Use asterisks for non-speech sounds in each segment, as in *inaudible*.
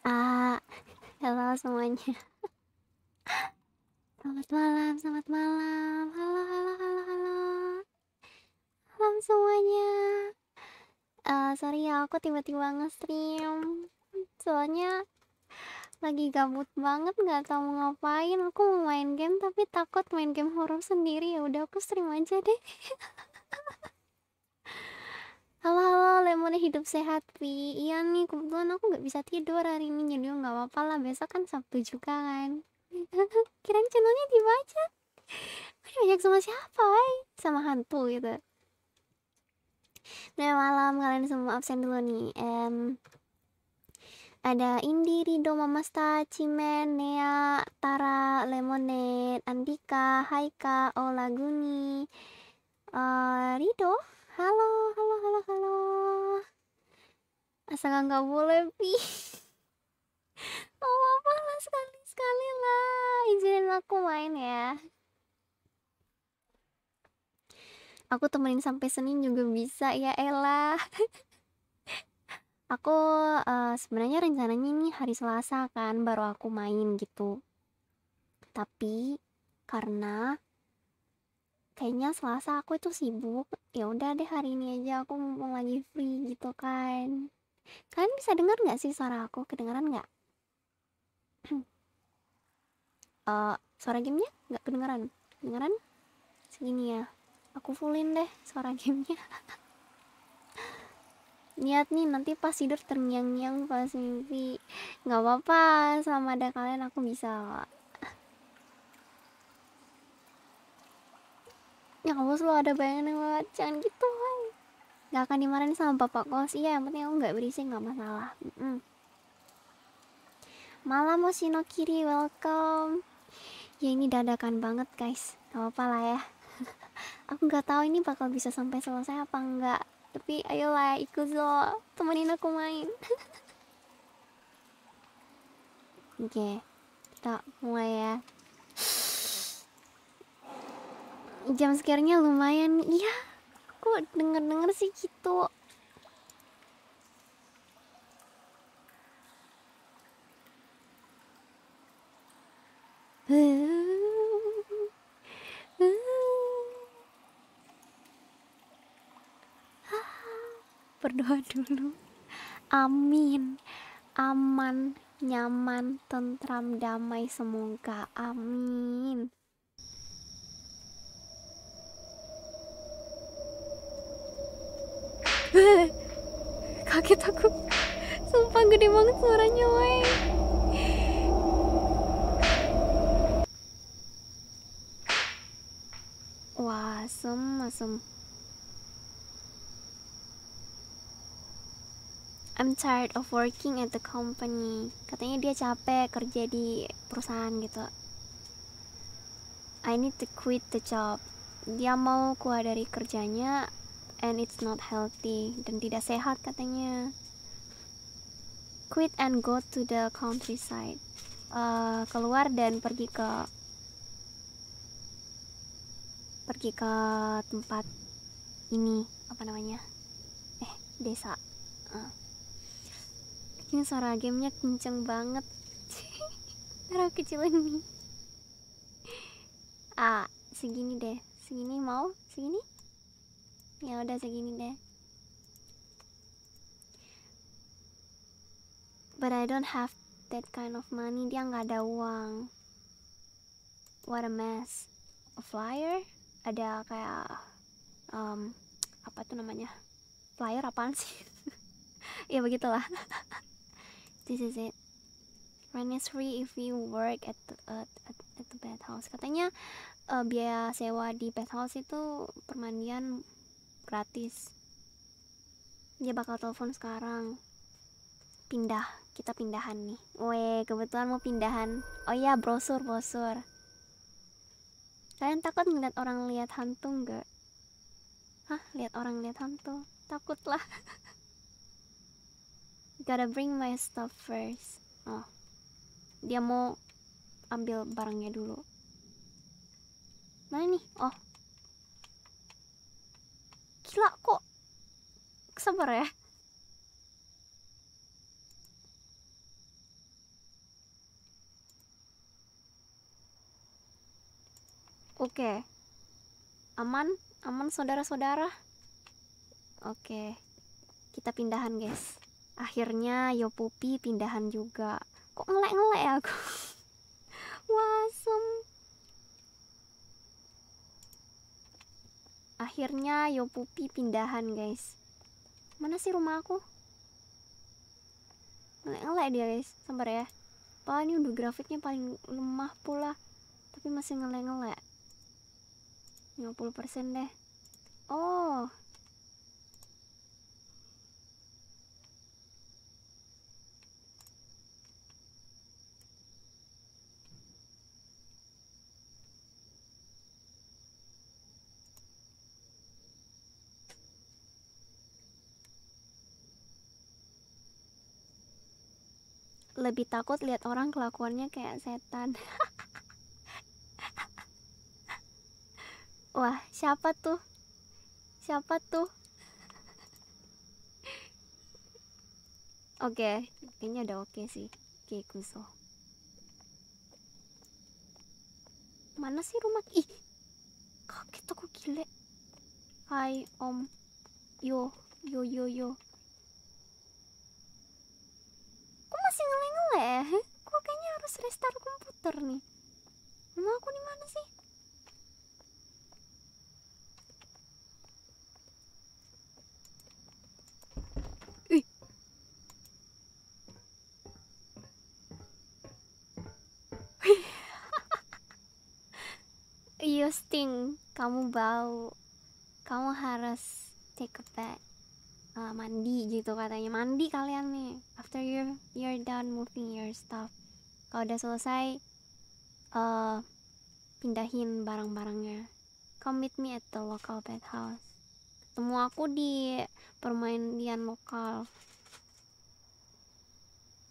Ah, halo semuanya. Selamat malam, selamat malam. Halo, halo, halo, halo. Halo semuanya. Uh, sorry ya, aku tiba-tiba nge-stream. Soalnya lagi gabut banget, nggak tahu mau ngapain. Aku mau main game tapi takut main game horor sendiri. Ya udah aku stream aja deh. *laughs* gimana hidup sehat Pi iya nih kebetulan aku nggak bisa tidur hari ini jadi nggak apa-apa lah besok kan Sabtu juga kan *laughs* kirain channelnya dibaca banyak sama siapa woy? sama hantu gitu Nah malam kalian semua absen dulu nih um, Ada Indi, Rido, Mamasta, Cimen, Nea, Tara, Lemonade, Andika, Haika, Olaguni uh, eh, Rido, Halo, halo, halo, halo. Asal nggak boleh pi. Oh apa lah sekali sekali lah, izinin aku main ya. Aku temenin sampai Senin juga bisa ya Ella. *laughs* aku uh, sebenarnya rencananya ini hari Selasa kan baru aku main gitu. Tapi karena kayaknya Selasa aku itu sibuk ya udah deh hari ini aja aku mumpung lagi free gitu kan kalian bisa dengar nggak sih suara aku kedengaran nggak uh, *clears throat* suara gamenya nggak kedengaran kedengaran segini ya aku fullin deh suara *laughs* gamenya niat nih nanti pas tidur terngiang-ngiang pas mimpi nggak apa-apa sama ada kalian aku bisa ya kamu selalu ada bayangan yang lewat jangan gitu woy. gak akan dimarahin sama Papa kos iya yang penting aku gak berisik gak masalah mm -mm. malam Moshino Kiri welcome ya ini dadakan banget guys nggak apa lah ya *laughs* aku gak tahu ini bakal bisa sampai selesai apa enggak tapi ayolah ikut lo temenin aku main *laughs* oke okay, kita mulai ya jam sekiranya lumayan iya aku denger-denger sih gitu *laughs* berdoa dulu amin aman nyaman tentram damai semoga amin kaget aku sumpah gede banget suaranya woi wah asem asem I'm tired of working at the company katanya dia capek kerja di perusahaan gitu I need to quit the job dia mau keluar dari kerjanya and it's not healthy dan tidak sehat katanya quit and go to the countryside uh, keluar dan pergi ke pergi ke tempat ini apa namanya eh desa uh. ini suara gamenya kenceng banget *laughs* taruh kecil ini ah segini deh segini mau segini ya udah segini deh but I don't have that kind of money dia nggak ada uang what a mess a flyer ada kayak um, apa tuh namanya flyer apaan sih *laughs* ya begitulah *laughs* this is it rent is free if you work at the, at, at the house katanya uh, biaya sewa di house itu permandian gratis dia bakal telepon sekarang pindah kita pindahan nih weh kebetulan mau pindahan oh iya brosur brosur kalian takut ngeliat orang lihat hantu nggak hah lihat orang lihat hantu takutlah *laughs* gotta bring my stuff first oh dia mau ambil barangnya dulu mana nih oh gila kok sebar ya Oke. Aman, aman saudara-saudara. Oke. Kita pindahan, guys. Akhirnya yo Pupi pindahan juga. Kok ngelek-ngelek ya aku? *laughs* Wasem. akhirnya pupi pindahan guys mana sih rumah aku ngelek-ngelek dia guys sabar ya paling ini udah grafiknya paling lemah pula Tapi masih ngelek-ngelek 50% deh Oh lebih takut lihat orang kelakuannya kayak setan wah siapa tuh siapa tuh oke okay, kayaknya udah oke okay sih oke okay, kuso mana sih rumah ih Kok itu kok gile hai om yo yo yo yo masih ngeleng-leh, gue kayaknya harus restart komputer nih mau aku di mana sih Ih. *laughs* Yustin, iya, kamu bau. Kamu harus take a bath uh, mandi gitu katanya mandi kalian nih after you you're done moving your stuff kalau udah selesai uh, pindahin barang-barangnya come meet me at the local pet house ketemu aku di permainan lokal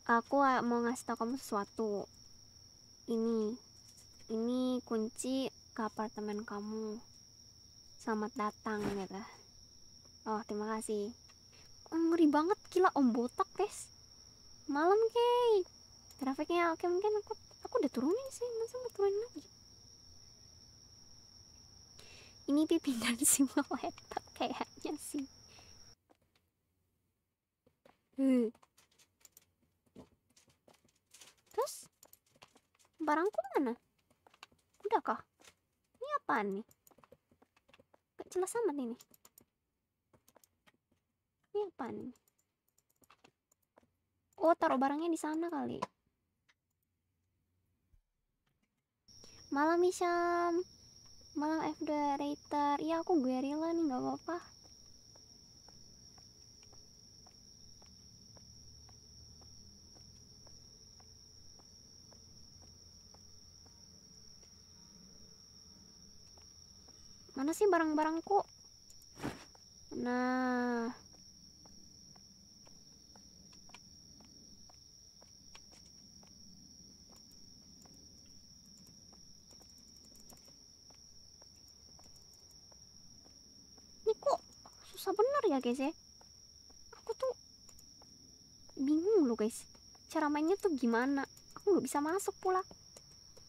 aku eh, mau ngasih tau kamu sesuatu ini ini kunci ke apartemen kamu selamat datang gitu oh terima kasih ngeri banget gila om botak guys malam kei grafiknya oke mungkin aku aku udah turunin sih masa mau turunin lagi ini pimpinan *laughs* simulator kayaknya sih hmm. terus barangku mana udah kah ini apaan nih gak jelas amat ini ini apa nih oh taruh barangnya di sana kali malam isham, malam F2 iya aku guerilla nih nggak apa-apa mana sih barang-barangku nah ini kok susah bener ya guys ya aku tuh bingung loh guys cara mainnya tuh gimana aku nggak bisa masuk pula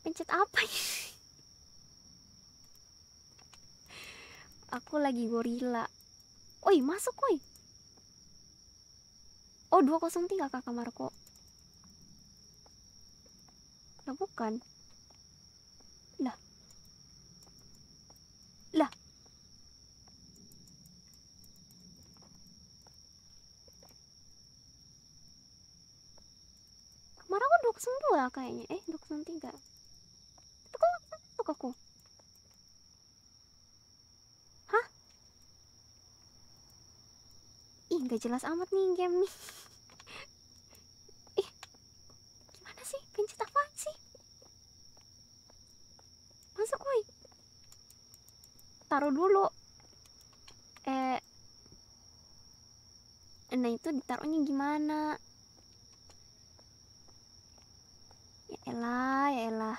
pencet apa ini aku lagi gorila oi masuk oi oh 203 kakak Marco lah bukan lah lah Marah aku kan doksung kayaknya. Eh, doksung tiga. Tapi kok ngantuk aku? Hah? Ih, gak jelas amat nih game nih. Ih, *laughs* eh, gimana sih? Pencet apa sih? Masuk, woi. Taruh dulu. Eh, nah itu ditaruhnya gimana? Elah, ya elah.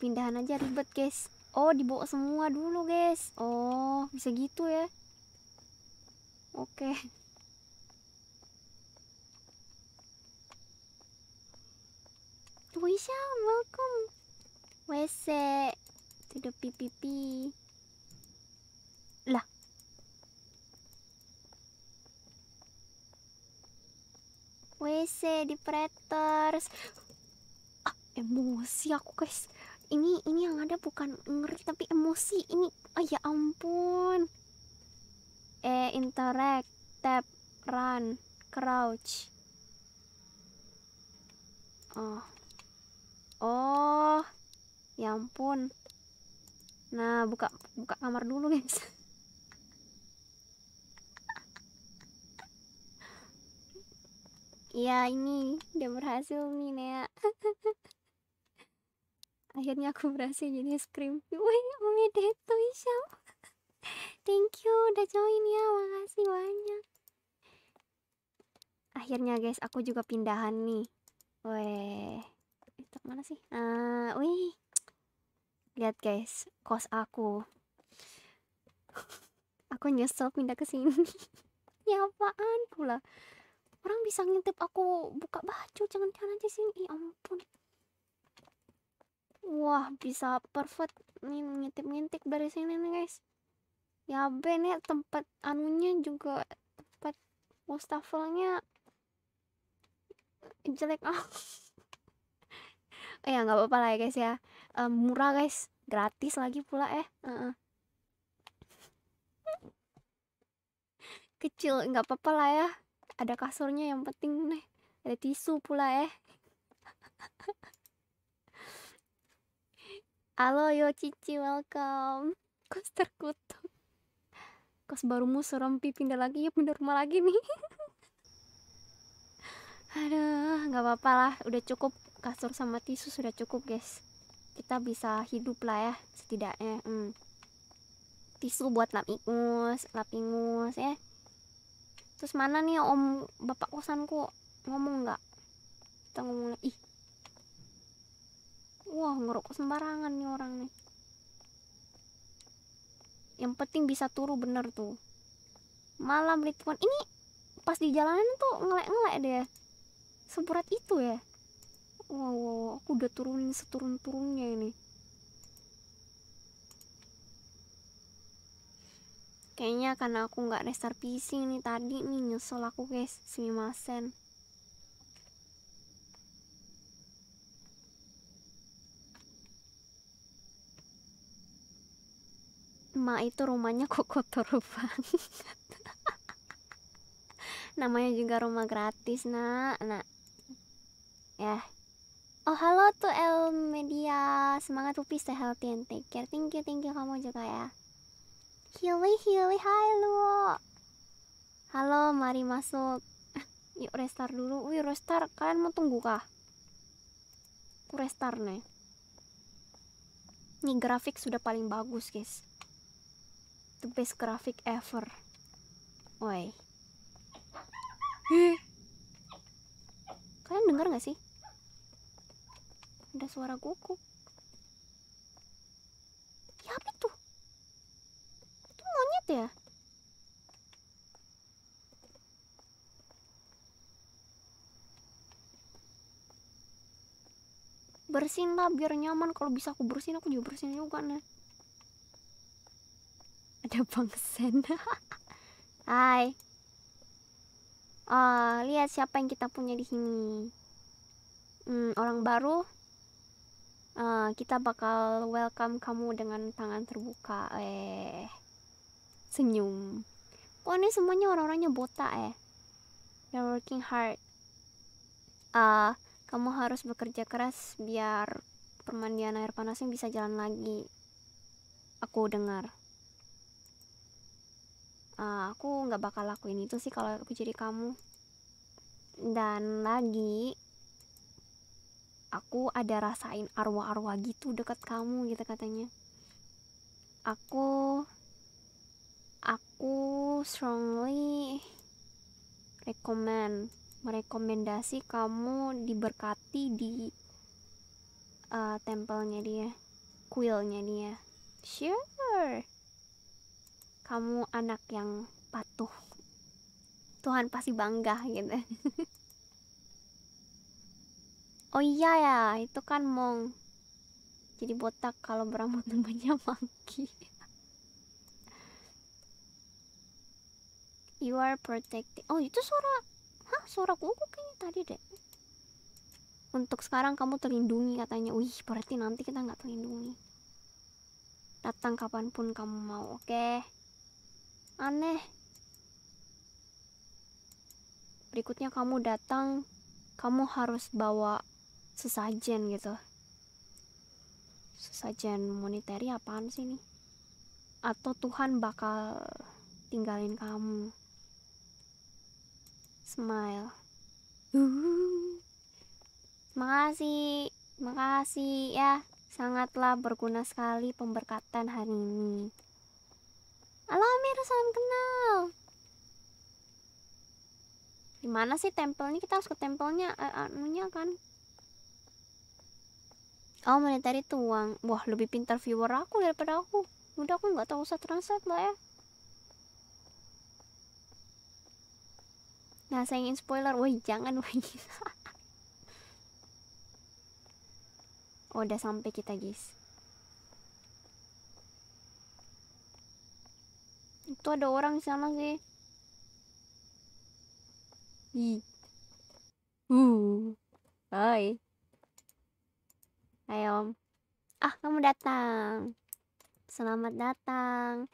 Pindahan aja ribet, guys. Oh, dibawa semua dulu, guys. Oh, bisa gitu ya. Oke. Okay. Wisha, welcome. WC to the PPP. Lah. WC di Predators emosi aku guys ini ini yang ada bukan ngeri tapi emosi ini oh ya ampun eh interact tap run crouch oh oh ya ampun nah buka buka kamar dulu guys *laughs* ya ini udah berhasil nih *laughs* akhirnya aku berhasil jadi scream wih omedeto isha thank you udah join ya makasih banyak akhirnya guys aku juga pindahan nih weh itu mana sih ah uh, wih lihat guys kos aku aku nyesel pindah ke sini *laughs* ya apaan pula orang bisa ngintip aku buka baju jangan-jangan di sini ya ampun wah bisa perfect nih ngintip-ngintip dari sini nih guys ya be nih tempat anunya juga tempat wastafelnya jelek ah *laughs* eh ya nggak apa-apa lah ya guys ya um, murah guys gratis lagi pula eh uh -uh. kecil nggak apa-apa lah ya ada kasurnya yang penting nih ada tisu pula eh *laughs* Halo yo Cici, welcome. Kos terkutuk. Kos baru serem pindah lagi ya pindah rumah lagi nih. *laughs* Aduh, gak apa-apa lah, udah cukup kasur sama tisu sudah cukup guys. Kita bisa hidup lah ya setidaknya. Hmm. Tisu buat lap ingus, lap ingus ya. Terus mana nih om bapak kosanku ngomong gak? Kita ngomong ih wah ngerokok sembarangan nih orang nih yang penting bisa turu bener tuh malam Ridwan ini pas di jalanan tuh ngelek-ngelek deh seberat itu ya wow, wow, aku udah turunin seturun-turunnya ini kayaknya karena aku nggak restart PC ini tadi nih nyesel aku guys masen. emak itu rumahnya *laughs* kok kotor banget namanya juga rumah gratis nak nak ya oh halo tuh El Media semangat upis stay healthy and take care thank you thank you kamu juga ya Hili Hili hai lu halo mari masuk *laughs* yuk restart dulu wih restart kalian mau tunggu kah aku restart nih ini grafik sudah paling bagus guys the best graphic ever woi kalian dengar gak sih ada suara kuku ya apa itu itu monyet ya Bersin lah biar nyaman kalau bisa aku bersin aku juga bersin juga nih ada Bang Sen. *laughs* Hai. Oh, lihat siapa yang kita punya di sini. Hmm, orang baru. Uh, kita bakal welcome kamu dengan tangan terbuka. Eh, senyum. Oh, ini semuanya orang-orangnya botak eh. You're working hard. Uh, kamu harus bekerja keras biar permandian air panasnya bisa jalan lagi. Aku dengar uh, aku nggak bakal lakuin itu sih kalau aku jadi kamu dan lagi aku ada rasain arwah-arwah gitu deket kamu gitu katanya aku aku strongly recommend merekomendasi kamu diberkati di uh, eh, tempelnya dia kuilnya dia sure kamu anak yang patuh Tuhan pasti bangga gitu *laughs* oh iya ya itu kan mong jadi botak kalau berambut namanya *laughs* monkey you are protected oh itu suara hah suara kuku kayaknya tadi deh untuk sekarang kamu terlindungi katanya wih berarti nanti kita nggak terlindungi datang kapanpun kamu mau oke okay? aneh. Berikutnya kamu datang, kamu harus bawa sesajen gitu. Sesajen monetary apaan sih ini? Atau Tuhan bakal tinggalin kamu. Smile. Makasih, makasih ya. Sangatlah berguna sekali pemberkatan hari ini. Halo Amir, salam kenal. Gimana sih tempelnya? Kita harus ke tempelnya, eh, anunya kan. Oh, monetary tuang. Wah, lebih pintar viewer aku daripada aku. Udah aku nggak tahu usah translate lah ya. Nah, saya ingin spoiler. wah jangan woi. *laughs* oh, udah sampai kita, guys. tuh ada orang di sana sih Hi. Uh. Hai. Hai Om. Ah, kamu datang. Selamat datang.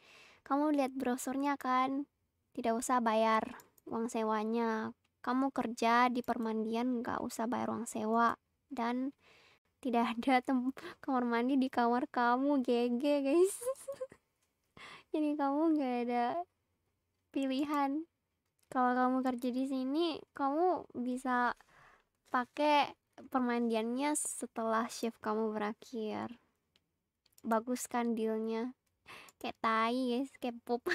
Kamu lihat brosurnya kan? Tidak usah bayar uang sewanya. Kamu kerja di permandian nggak usah bayar uang sewa dan tidak ada kamar mandi di kamar kamu, GG guys. *laughs* jadi kamu nggak ada pilihan kalau kamu kerja di sini kamu bisa pakai permandiannya setelah shift kamu berakhir bagus kan dealnya kayak tai guys kayak pop *laughs*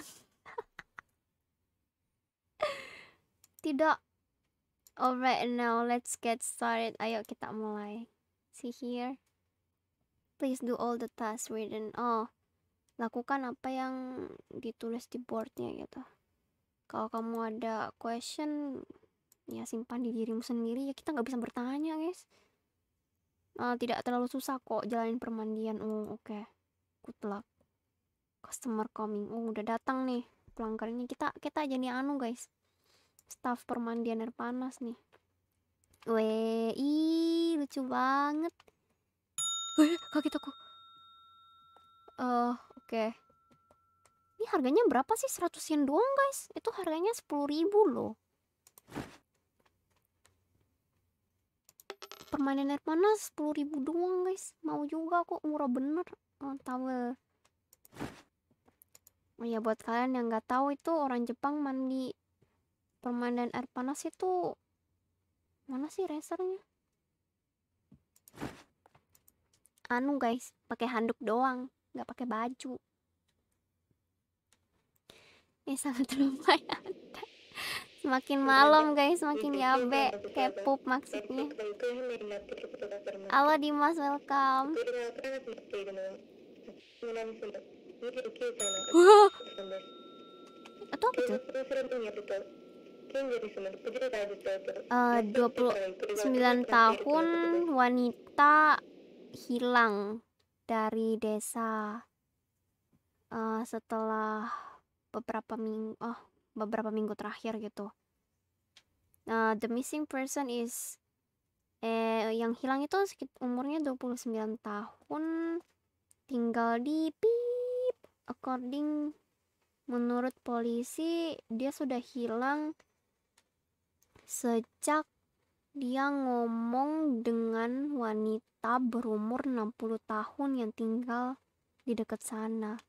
tidak alright now let's get started ayo kita mulai see here please do all the tasks written oh lakukan apa yang ditulis di boardnya gitu kalau kamu ada question ya simpan di dirimu sendiri ya kita nggak bisa bertanya guys uh, tidak terlalu susah kok jalanin permandian oh oke okay. good luck customer coming oh udah datang nih pelanggan ini kita kita jadi anu guys staff permandian air panas nih weh lucu banget Eh kaget aku eh uh, Oke. Ini harganya berapa sih? 100 yen doang, guys. Itu harganya 10.000 loh. Permainan air panas 10.000 doang, guys. Mau juga kok murah bener. Oh, Oh ya buat kalian yang nggak tahu itu orang Jepang mandi permainan air panas itu mana sih resernya Anu guys, pakai handuk doang nggak pakai baju ini sangat *laughs* lumayan semakin malam guys semakin yabe kayak pup maksudnya halo Dimas welcome Wah, itu apa tuh? Uh, 29 tahun wanita hilang dari desa. Uh, setelah beberapa minggu, oh beberapa minggu terakhir gitu. nah the missing person is eh yang hilang itu sekitar umurnya 29 tahun tinggal di pip according menurut polisi dia sudah hilang sejak dia ngomong dengan wanita berumur 60 tahun yang tinggal di dekat sana.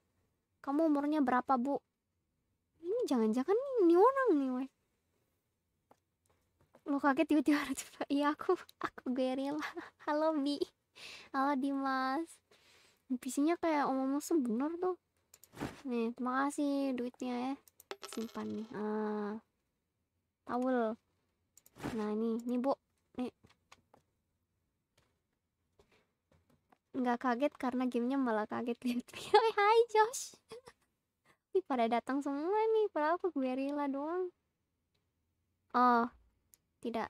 Kamu umurnya berapa, Bu? Ini jangan-jangan ini orang nih, weh. Lo kaget tiba-tiba Iya, aku, aku Gerila. *laughs* Halo, Bi. Halo, Dimas. bisinya kayak omong-omong sebener tuh. Nih, terima kasih duitnya ya. Simpan nih. Ah. Tawel nah ini ini bu ini. nggak kaget karena gamenya malah kaget lihat *laughs* hai Josh *laughs* Ini pada datang semua nih padahal aku gue rela doang oh tidak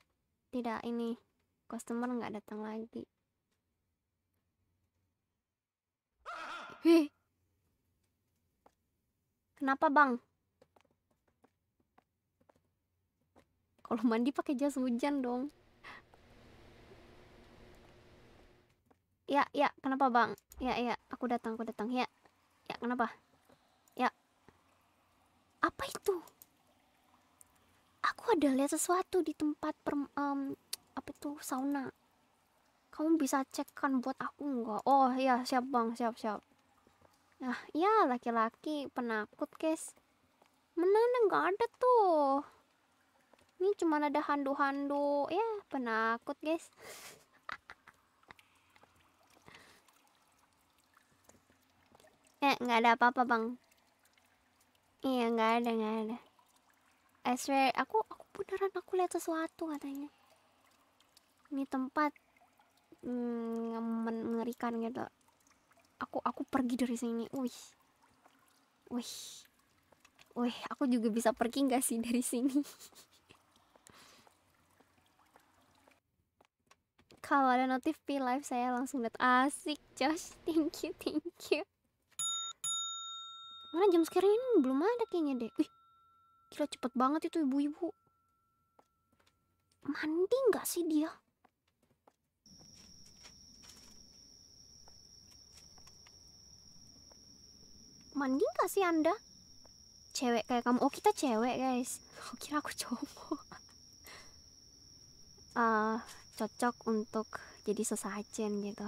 tidak ini customer nggak datang lagi Hih. Kenapa bang? kalau mandi pakai jas hujan dong ya ya kenapa bang ya ya aku datang aku datang ya ya kenapa ya apa itu aku ada lihat sesuatu di tempat per, um, apa itu sauna kamu bisa cek kan buat aku nggak oh ya siap bang siap siap nah ya laki-laki penakut guys mana nggak ada tuh ini cuma ada handu-handu ya penakut guys eh nggak ada apa-apa bang iya nggak ada nggak ada I swear aku aku beneran aku lihat sesuatu katanya ini tempat hmm, mengerikan gitu aku aku pergi dari sini wih wih wih aku juga bisa pergi nggak sih dari sini *laughs* kalau ada notif P live saya langsung lihat asik Josh *laughs* thank you thank you mana jam sekarang ini belum ada kayaknya deh wih kira cepet banget itu ibu-ibu mandi nggak sih dia mandi nggak sih anda cewek kayak kamu oh kita cewek guys *laughs* oh, kira aku cowok *laughs* ah uh, cocok untuk jadi sesajen gitu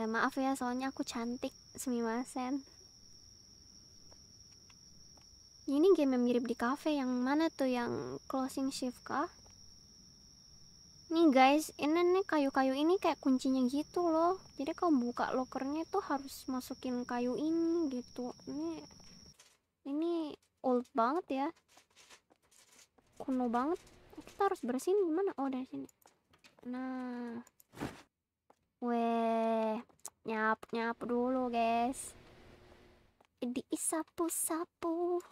eh, maaf ya soalnya aku cantik semimasen ini game yang mirip di cafe yang mana tuh yang closing shift kah nih guys ini nih kayu-kayu ini kayak kuncinya gitu loh jadi kalau buka lokernya tuh harus masukin kayu ini gitu ini ini old banget ya kuno banget kita harus bersihin gimana oh dari sini nah weh nyap nyap dulu guys Diisapu sapu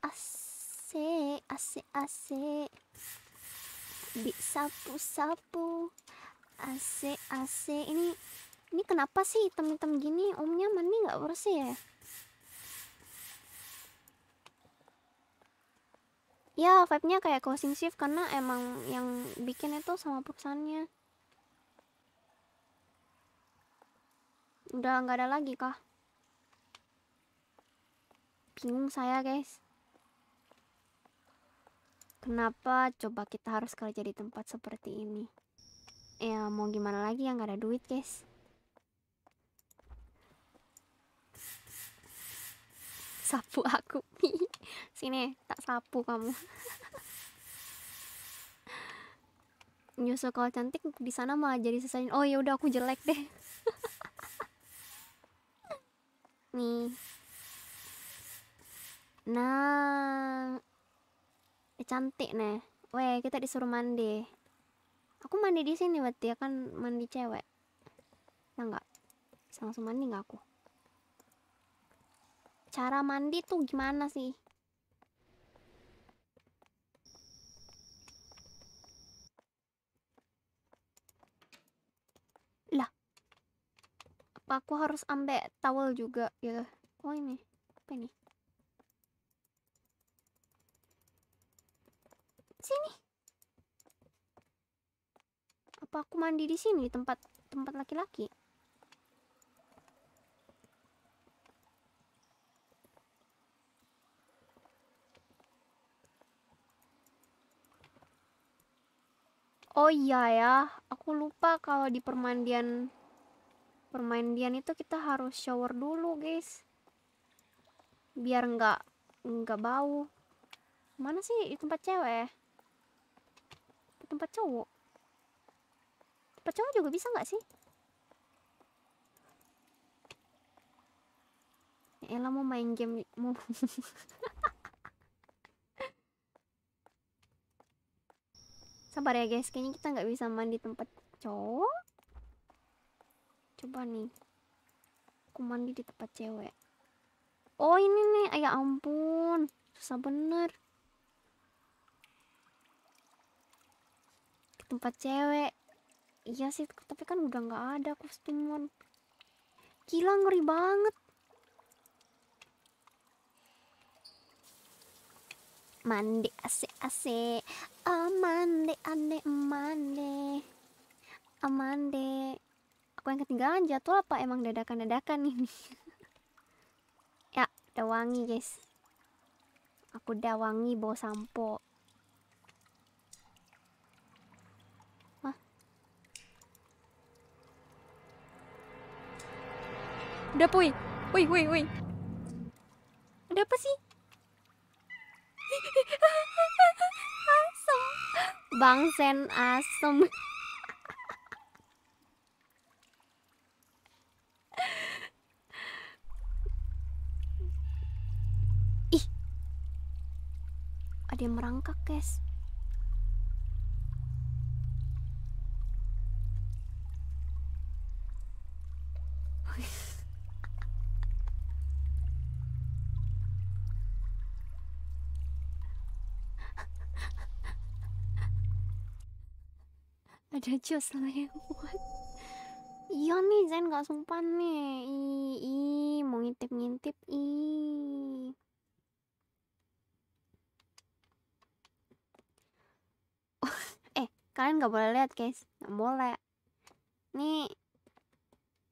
Ase, ase, AC disapu sapu Ase, ase. ini ini kenapa sih temen-temen gini omnya mandi nggak bersih ya ya vibe-nya kayak closing shift karena emang yang bikin itu sama perusahaannya udah nggak ada lagi kah bingung saya guys kenapa coba kita harus kerja di tempat seperti ini ya mau gimana lagi yang nggak ada duit guys sapu aku *laughs* sini tak sapu kamu *laughs* nyusul kalau cantik di sana malah jadi sesain oh ya udah aku jelek deh *laughs* nih nah cantik nih weh kita disuruh mandi aku mandi di sini berarti ya kan mandi cewek ya nah, enggak langsung mandi nggak aku cara mandi tuh gimana sih? Lah. Apa aku harus ambek towel juga gitu? Oh ini. Apa ini? Sini. Apa aku mandi di sini tempat tempat laki-laki? oh iya ya aku lupa kalau di permandian permandian itu kita harus shower dulu guys biar nggak nggak bau mana sih di tempat cewek di tempat cowok tempat cowok juga bisa nggak sih ya Ella mau main game mau *laughs* Sabar ya guys, kayaknya kita nggak bisa mandi tempat cowok. Coba nih. Aku mandi di tempat cewek. Oh ini nih, ayah ya ampun. Susah bener. Ke tempat cewek. Iya sih, tapi kan udah nggak ada kostumon. Gila ngeri banget. mandi asik asik oh, mandi mandi oh, aku yang ketinggalan jatuh apa emang dadakan dadakan ini *laughs* ya udah wangi guys aku udah wangi bawa sampo Udah puy, woi woi woi. Ada apa sih? asem *laughs* bang sen asem *laughs* ih ada yang merangkak guys ada jos lewat iya nih Zen gak sumpah nih ih, ih mau ngintip-ngintip ih *laughs* eh kalian gak boleh lihat guys gak boleh nih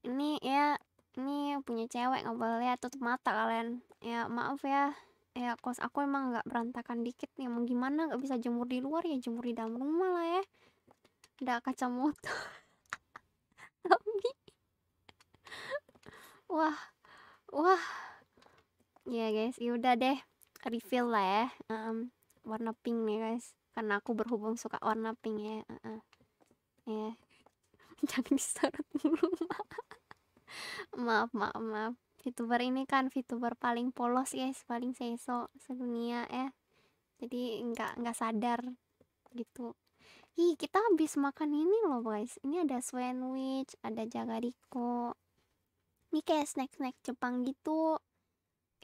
ini ya ini punya cewek gak boleh lihat tutup mata kalian ya maaf ya ya kos aku emang gak berantakan dikit nih mau gimana gak bisa jemur di luar ya jemur di dalam rumah lah ya ada kacamata *laughs* tapi wah wah ya yeah, guys yaudah deh refill lah ya um, warna pink nih guys karena aku berhubung suka warna pink ya uh -uh. ya yeah. *laughs* jangan disorot dulu *laughs* maaf maaf maaf VTuber ini kan VTuber paling polos guys paling seso sedunia ya jadi nggak nggak sadar gitu Ih, kita habis makan ini loh, guys. Ini ada sandwich, ada jagariko. Ini kayak snack-snack Jepang gitu.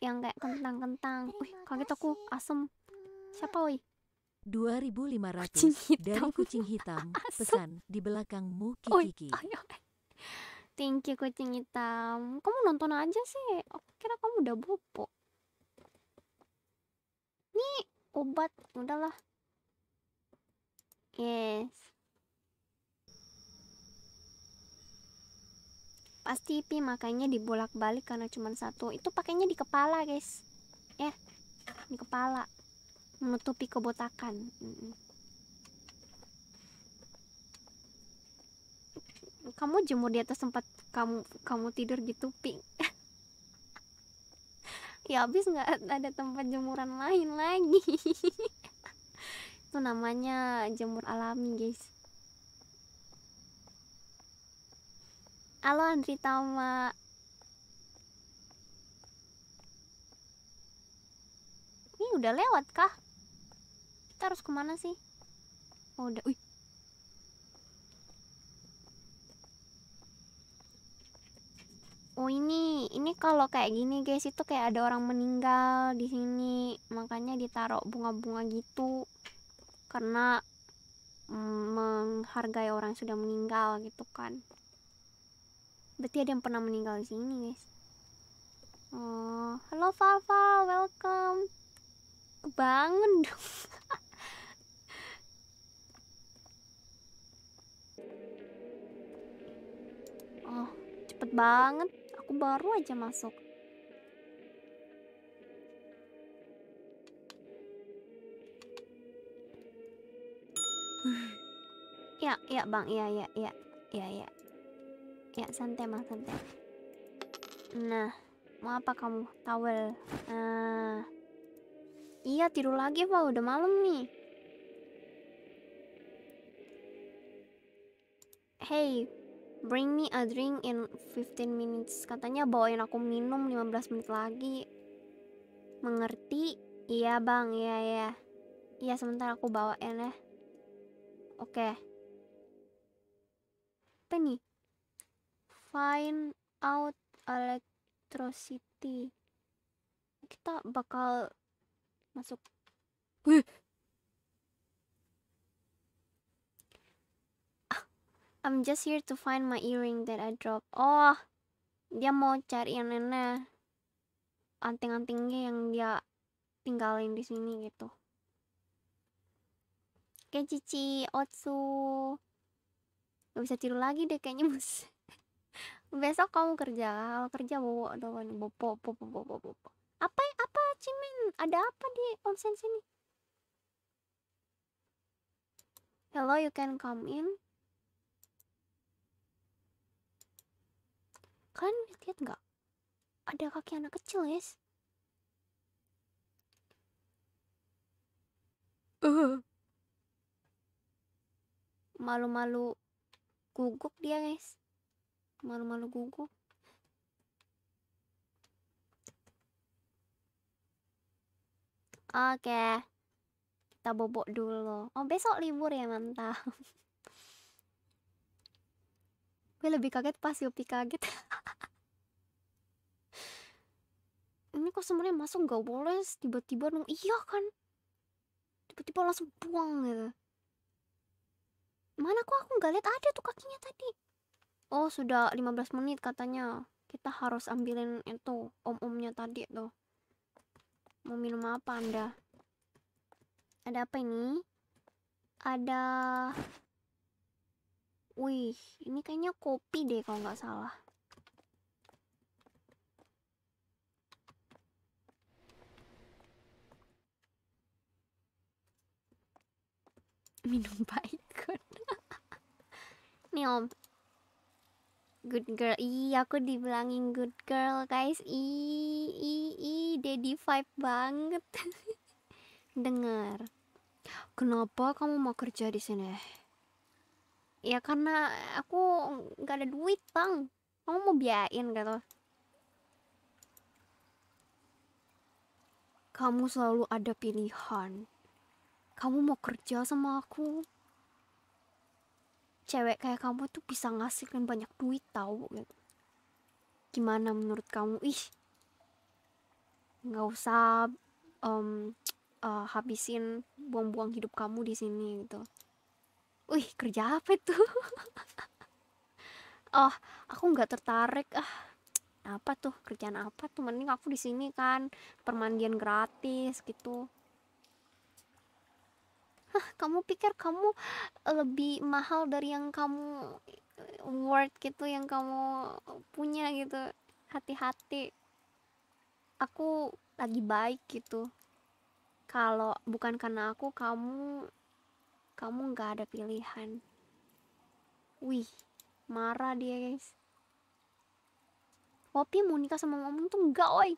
Yang kayak kentang-kentang. Wih, kaget aku. Asem. Siapa, woi? 2500 kucing ratus dari kucing hitam. *laughs* Pesan di belakangmu Kiki. Thank you kucing hitam. Kamu nonton aja sih. Aku kira kamu udah bobo. Nih, obat. Udahlah. Yes. Pasti Pi makanya dibolak-balik karena cuma satu. Itu pakainya di kepala, guys. Ya, yeah. di kepala. Menutupi kebotakan. Kamu jemur di atas tempat kamu kamu tidur di gitu, tuping. *laughs* ya habis nggak ada tempat jemuran lain lagi *laughs* itu namanya jemur alami guys halo Andri Tama ini udah lewat kah kita harus kemana sih oh udah wih Oh ini, ini kalau kayak gini guys itu kayak ada orang meninggal di sini, makanya ditaruh bunga-bunga gitu karena mm, menghargai orang yang sudah meninggal gitu kan berarti ada yang pernah meninggal di sini guys oh halo Fafa welcome kebangun dong *laughs* oh cepet banget aku baru aja masuk ya, ya bang, ya, ya, ya, ya, ya, ya santai bang, santai. Nah, mau apa kamu? Towel. Nah, iya tidur lagi pak, udah malam nih. Hey, bring me a drink in 15 minutes. Katanya bawain aku minum 15 menit lagi. Mengerti? Iya bang, iya iya Iya sebentar aku bawain ya. Oke. Okay. Apa nih? Find out electricity. Kita bakal masuk. Wih. Ah, I'm just here to find my earring that I dropped. Oh, dia mau cari yang nenek anting-antingnya yang dia tinggalin di sini gitu kayak Cici, Otsu gak bisa tiru lagi deh kayaknya bos *laughs* besok kamu kerja kalau kerja bobo doan bobo bobo bobo bobo apa ya, apa cimin ada apa di onsen sini hello you can come in kalian lihat nggak ada kaki anak kecil guys uh *laughs* malu-malu guguk dia guys malu-malu guguk oke okay. kita bobok dulu oh besok libur ya mantap *laughs* gue lebih kaget pas Yopi kaget *laughs* ini kok semuanya masuk gak boleh tiba-tiba nung iya kan tiba-tiba langsung buang gitu Mana kok aku nggak lihat ada tuh kakinya tadi. Oh, sudah 15 menit katanya. Kita harus ambilin itu om-omnya tadi tuh. Mau minum apa Anda? Ada apa ini? Ada Wih, ini kayaknya kopi deh kalau nggak salah. minum baik nih om good girl i aku dibilangin good girl guys i i, i daddy vibe banget *laughs* dengar kenapa kamu mau kerja di sini ya karena aku nggak ada duit bang kamu mau biayain gitu kamu selalu ada pilihan kamu mau kerja sama aku cewek kayak kamu tuh bisa ngasihkan banyak duit tau gitu. gimana menurut kamu ih nggak usah um, uh, habisin buang-buang hidup kamu di sini gitu wih kerja apa itu *laughs* oh aku nggak tertarik ah apa tuh kerjaan apa tuh mending aku di sini kan permandian gratis gitu Hah, kamu pikir kamu eh, lebih mahal dari yang kamu eh, worth gitu yang kamu punya gitu hati-hati aku lagi baik gitu kalau bukan karena aku kamu kamu nggak ada pilihan wih marah dia guys Poppy mau nikah sama Om tuh enggak oi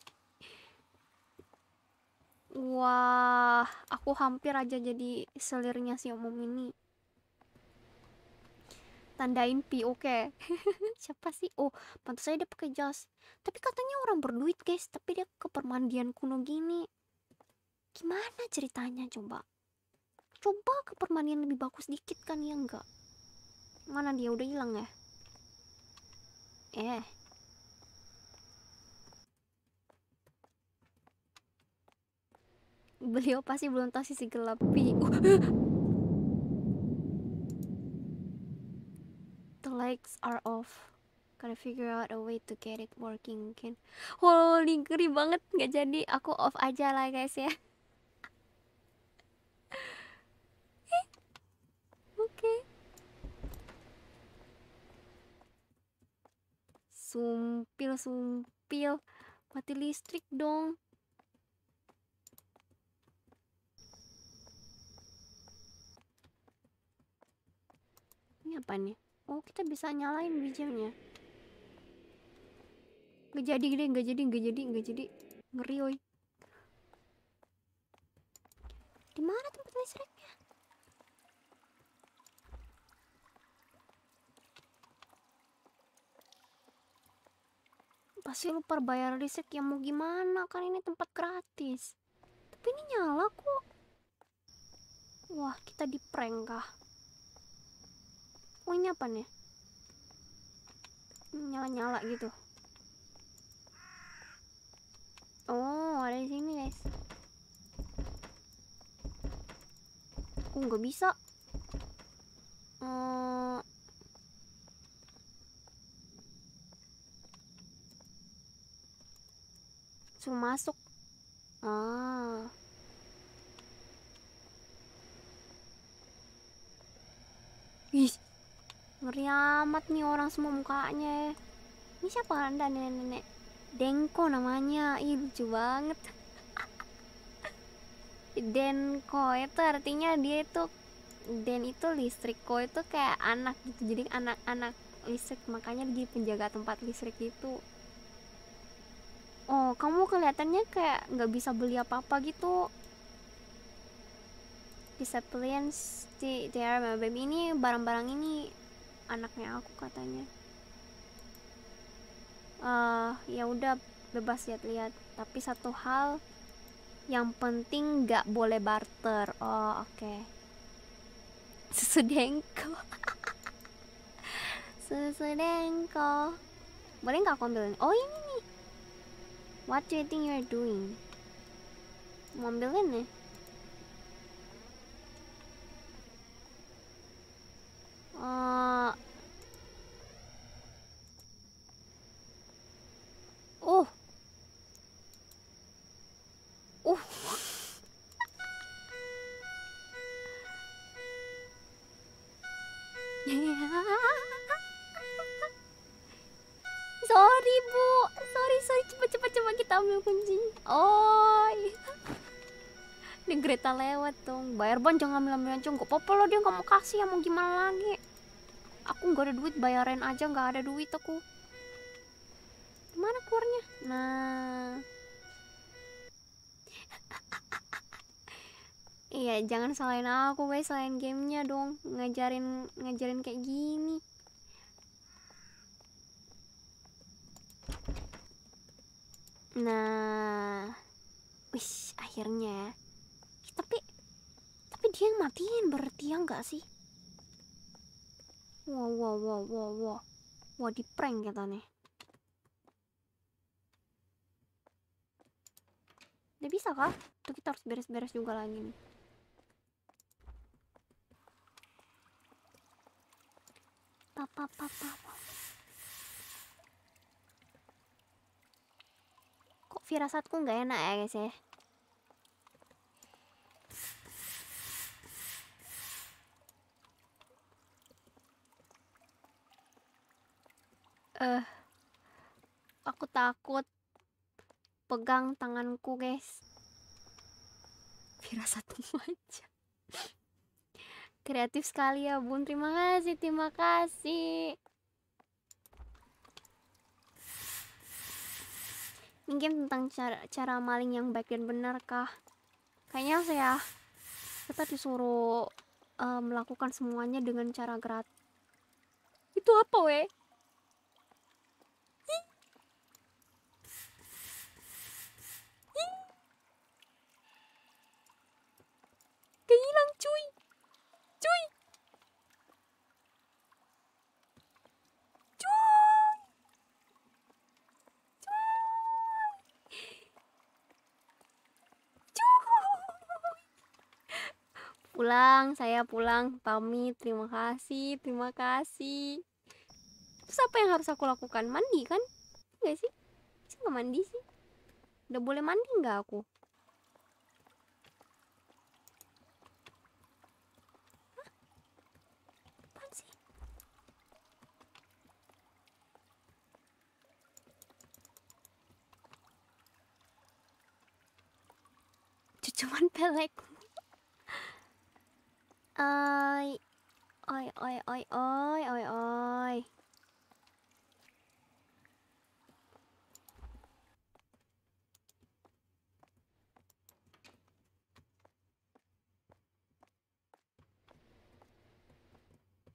Wah, aku hampir aja jadi selirnya si umum ini. Tandain pi oke. Okay. *laughs* Siapa sih? Oh, pantas aja dia pakai jas. Tapi katanya orang berduit, guys. Tapi dia ke permandian kuno gini. Gimana ceritanya coba? Coba ke permandian lebih bagus dikit kan ya enggak? Mana dia udah hilang ya? Eh. beliau pasti belum tahu sisi gelap pi the lights are off gotta figure out a way to get it working again holy ngeri banget nggak jadi aku off aja lah guys ya *laughs* oke sumpil sumpil mati listrik dong ini apa nih oh kita bisa nyalain bijinya Gak jadi gede, nggak jadi nggak jadi nggak jadi ngeri oi di mana tempat listriknya pasti lupa bayar listrik ya mau gimana kan ini tempat gratis tapi ini nyala kok wah kita di prank kah oh ini apa nih nyala-nyala gitu oh ada di sini guys aku oh, nggak bisa eh. suruh masuk ah Ih, ngeri amat nih orang semua mukanya ini siapa anda nenek-nenek Denko namanya ih lucu banget *laughs* Denko itu artinya dia itu Den itu listrik Ko itu kayak anak gitu jadi anak-anak listrik makanya dia penjaga tempat listrik itu. oh kamu kelihatannya kayak nggak bisa beli apa-apa gitu disappearance di daerah baby ini barang-barang ini anaknya aku katanya uh, ya udah bebas lihat-lihat tapi satu hal yang penting nggak boleh barter oh oke okay. susu dengko *laughs* susu dengko boleh nggak aku ambilin oh ini nih what do you think you're doing mau ambilin nih ya? kita lewat dong bayar ban jangan ngambil ambil kok nggak apa lo dia nggak mau kasih ya mau gimana lagi aku nggak ada duit bayarin aja nggak ada duit aku mana kurnya nah *laughs* iya jangan selain aku guys selain gamenya dong ngajarin ngajarin kayak gini nah wis akhirnya ya tapi tapi dia yang matiin berarti ya enggak sih wow wow wow wow wow wah di prank kita ya, nih ya? udah bisa kah? tuh kita harus beres-beres juga lagi nih papa papa papa kok firasatku nggak enak ya guys ya Eh, uh, aku takut. Pegang tanganku, guys. satu aja. *laughs* Kreatif sekali ya, Bun. Terima kasih, terima kasih. Ini tentang cara, cara maling yang baik dan benar kah? Kayaknya saya kita disuruh uh, melakukan semuanya dengan cara gratis. Itu apa, weh? udah hilang cuy. Cuy. Cuy. Cuy. Cuy. Pulang, saya pulang. Pamit, terima kasih, terima kasih. Terus apa yang harus aku lakukan? Mandi kan? Enggak iya sih? sih nggak mandi sih. Udah boleh mandi nggak aku? cuman pelek. oi oi oi oi oi oi oi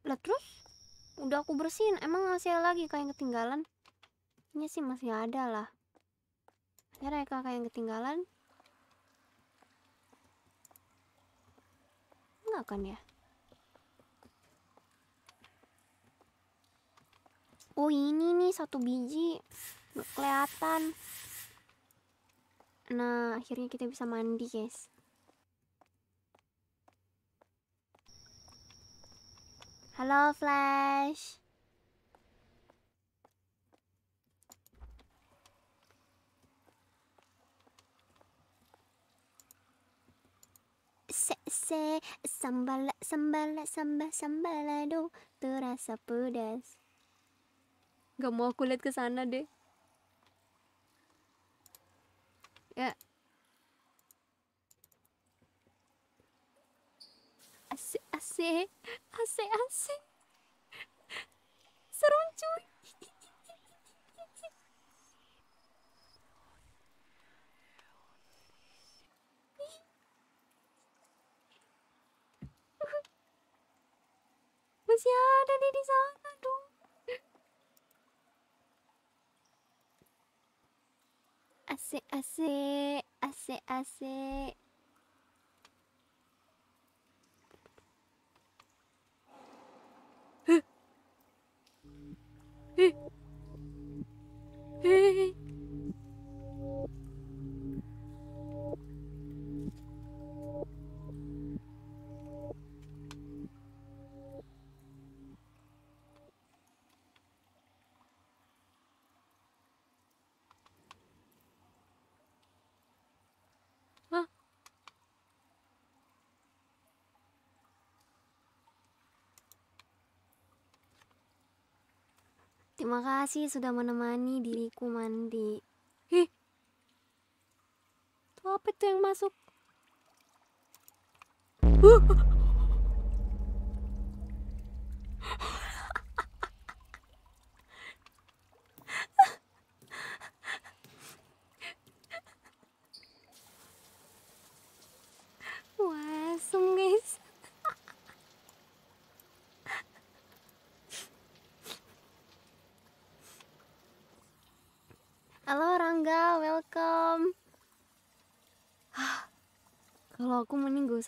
Lah terus? Udah aku bersihin, emang masih ada lagi kayak yang ketinggalan? Ini iya sih masih ada lah. Ada ya kayak yang ketinggalan? nggak kan ya? Oh ini nih satu biji Nggak kelihatan Nah akhirnya kita bisa mandi guys Halo Flash se se sambal sambal sambal aduh terasa pedas. Gak mau aku lihat ke sana deh. Ya. ase ase ase ase seruncuy hace, hace, hace Terima kasih sudah menemani diriku mandi. Hi, Tuh apa itu yang masuk? Huh.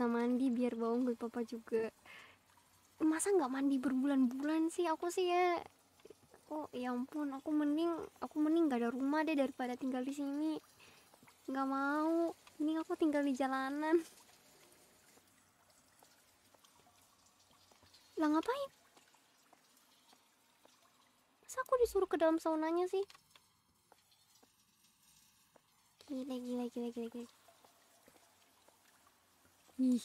bisa mandi biar bau gue papa juga masa nggak mandi berbulan-bulan sih aku sih ya oh ya ampun aku mending aku mending gak ada rumah deh daripada tinggal di sini nggak mau ini aku tinggal di jalanan lah ngapain masa aku disuruh ke dalam saunanya sih gila gila gila gila gila Ih.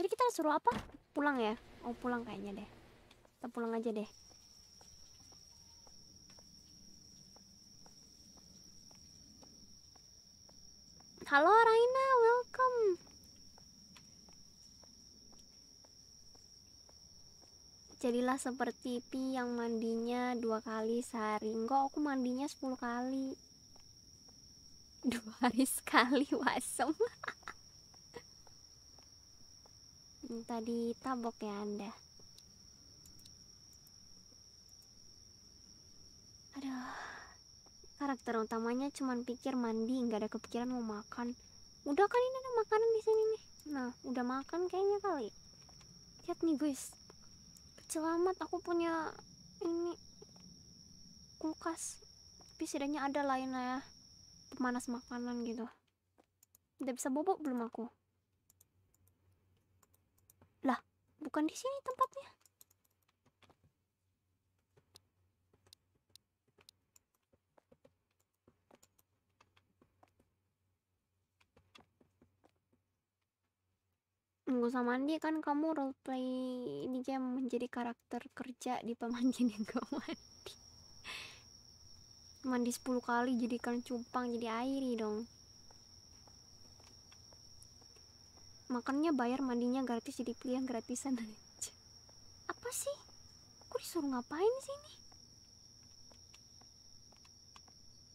Jadi kita suruh apa? Pulang ya? Oh pulang kayaknya deh. Kita pulang aja deh. Halo Raina, welcome. jadilah seperti Pi yang mandinya dua kali sehari enggak aku mandinya sepuluh kali dua hari sekali wasem hmm, tadi tabok ya anda aduh karakter utamanya cuman pikir mandi nggak ada kepikiran mau makan udah kan ini ada makanan di sini nih nah udah makan kayaknya kali lihat nih guys selamat aku punya ini kulkas tapi setidaknya ada lain ya pemanas makanan gitu udah bisa bobok belum aku lah bukan di sini tempatnya Nggak usah mandi kan kamu roleplay ini game menjadi karakter kerja di pemandian yang *laughs* gak mandi mandi 10 kali jadikan cupang jadi airi ya dong makannya bayar mandinya gratis jadi pilih yang gratisan aja *laughs* apa sih aku disuruh ngapain sih ini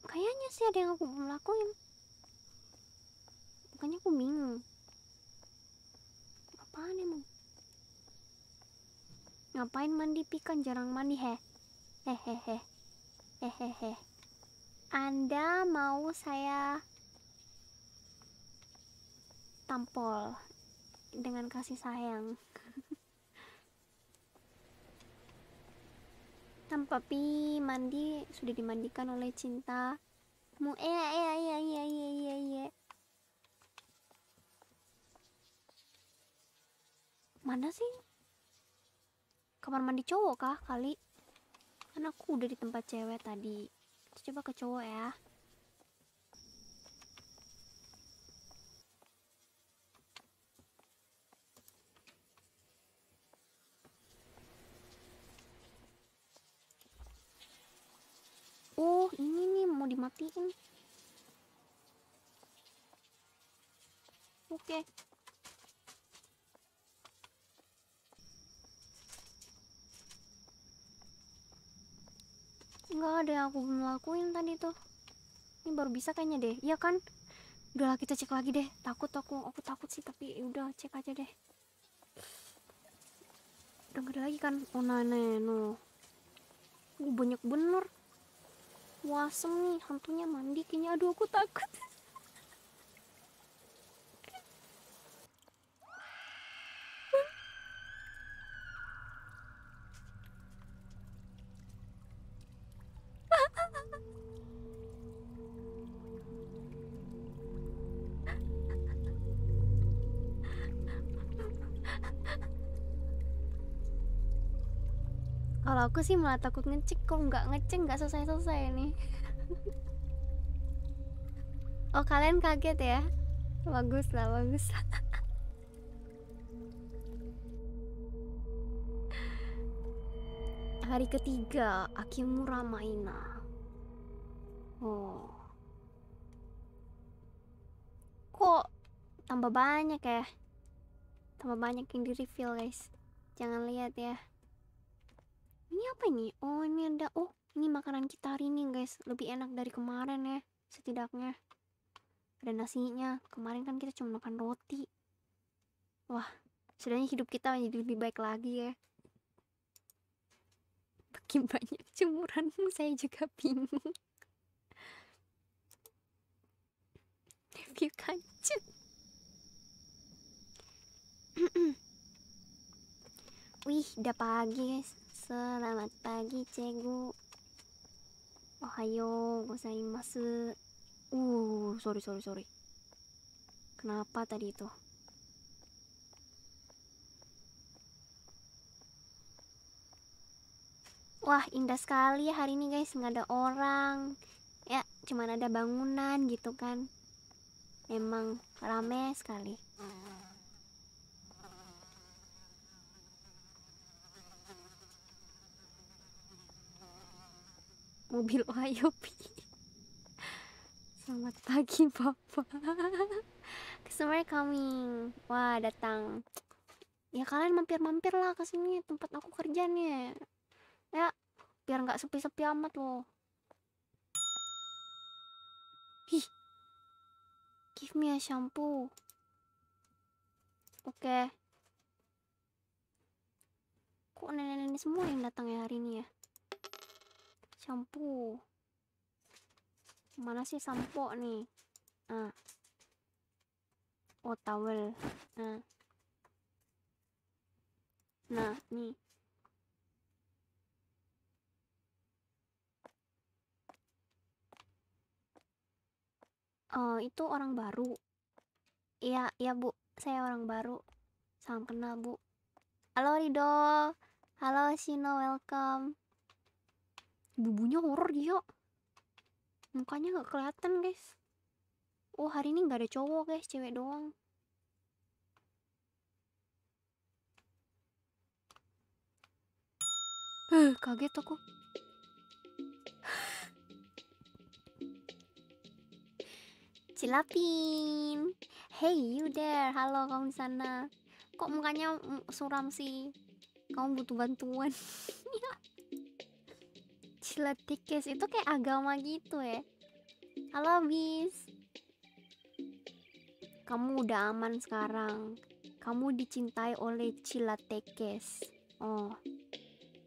kayaknya sih ada yang aku belum lakuin makanya aku bingung apaan emang? Ngapain mandi pikan jarang mandi he Hehehe. Hehehe. Anda mau saya tampol dengan kasih sayang. *laughs* pi mandi sudah dimandikan oleh cinta mu eh eh eh eh eh eh eh, eh. mana sih kamar mandi cowok kah kali kan aku udah di tempat cewek tadi coba ke cowok ya Oh, ini nih mau dimatiin. Oke. nggak ada yang aku belum lakuin tadi tuh ini baru bisa kayaknya deh iya kan udahlah kita cek lagi deh takut aku aku takut sih tapi ya udah cek aja deh udah gak ada lagi kan oh nane no nah, nah, nah. uh, banyak bener wasem nih hantunya mandi kayaknya aduh aku takut *laughs* kalau aku sih malah takut ngecek kok nggak ngecek nggak selesai selesai nih oh kalian kaget ya bagus lah bagus lah hari ketiga Akimura Maina oh kok tambah banyak ya tambah banyak yang di reveal guys jangan lihat ya ini apa ini oh ini ada oh ini makanan kita hari ini guys lebih enak dari kemarin ya setidaknya ada nasinya kemarin kan kita cuma makan roti wah sebenarnya hidup kita menjadi lebih baik lagi ya bagi banyak cumuran saya juga bingung review kancut *clears throat* wih udah pagi guys Selamat pagi cegu. Ohayo gozaimasu. Uh, sorry sorry sorry. Kenapa tadi itu? Wah indah sekali ya hari ini guys nggak ada orang. Ya cuman ada bangunan gitu kan. Emang rame sekali. mobil Ohio Selamat pagi Bapak. Customer coming. Wah, datang. Ya kalian mampir-mampir lah ke sini tempat aku kerja nih. Ya, biar nggak sepi-sepi amat loh. Hi. Give me a shampoo. Oke. Okay. Kok nenek-nenek semua yang datang ya hari ini ya? sampo mana sih sampo nih ah oh towel nah nah nih Oh, itu orang baru. Iya, iya Bu. Saya orang baru. Salam kenal, Bu. Halo Rido. Halo Sino, welcome. Bubunya horor dia. Mukanya nggak kelihatan, guys. Oh, hari ini nggak ada cowok, guys. Cewek doang. Huh, kaget aku. Cilapin. Hey you there, halo kamu di sana. Kok mukanya suram sih? Kamu butuh bantuan. *laughs* Ciletikis itu kayak agama gitu ya Halo bis Kamu udah aman sekarang Kamu dicintai oleh Cilatekes Oh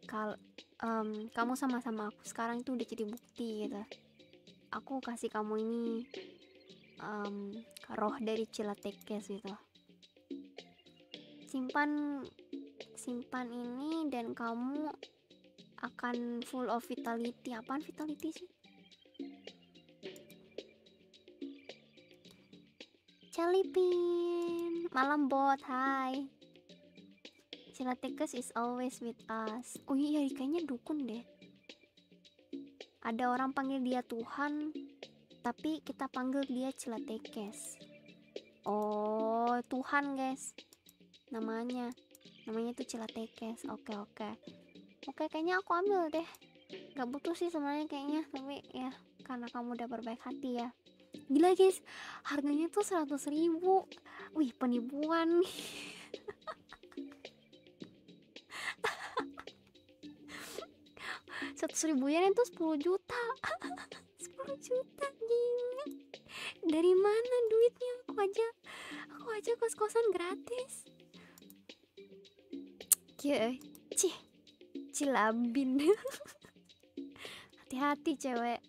Kal um, Kamu sama-sama aku sekarang itu udah jadi bukti gitu Aku kasih kamu ini um, Roh dari Cilatekes gitu Simpan Simpan ini dan kamu akan full of vitality apaan vitality sih Celipin malam bot hai Celatikus is always with us oh iya kayaknya dukun deh ada orang panggil dia Tuhan tapi kita panggil dia Celatekes oh Tuhan guys namanya namanya itu Celatekes oke okay, oke okay oke kayaknya aku ambil deh Gak butuh sih sebenarnya kayaknya tapi ya karena kamu udah berbaik hati ya gila guys harganya tuh seratus ribu wih penipuan nih *laughs* seratus ribu yen itu sepuluh juta *laughs* sepuluh juta gini. dari mana duitnya aku aja aku aja kos kosan gratis okay. Eh. cih Cilabin. *laughs* Hati-hati cewek.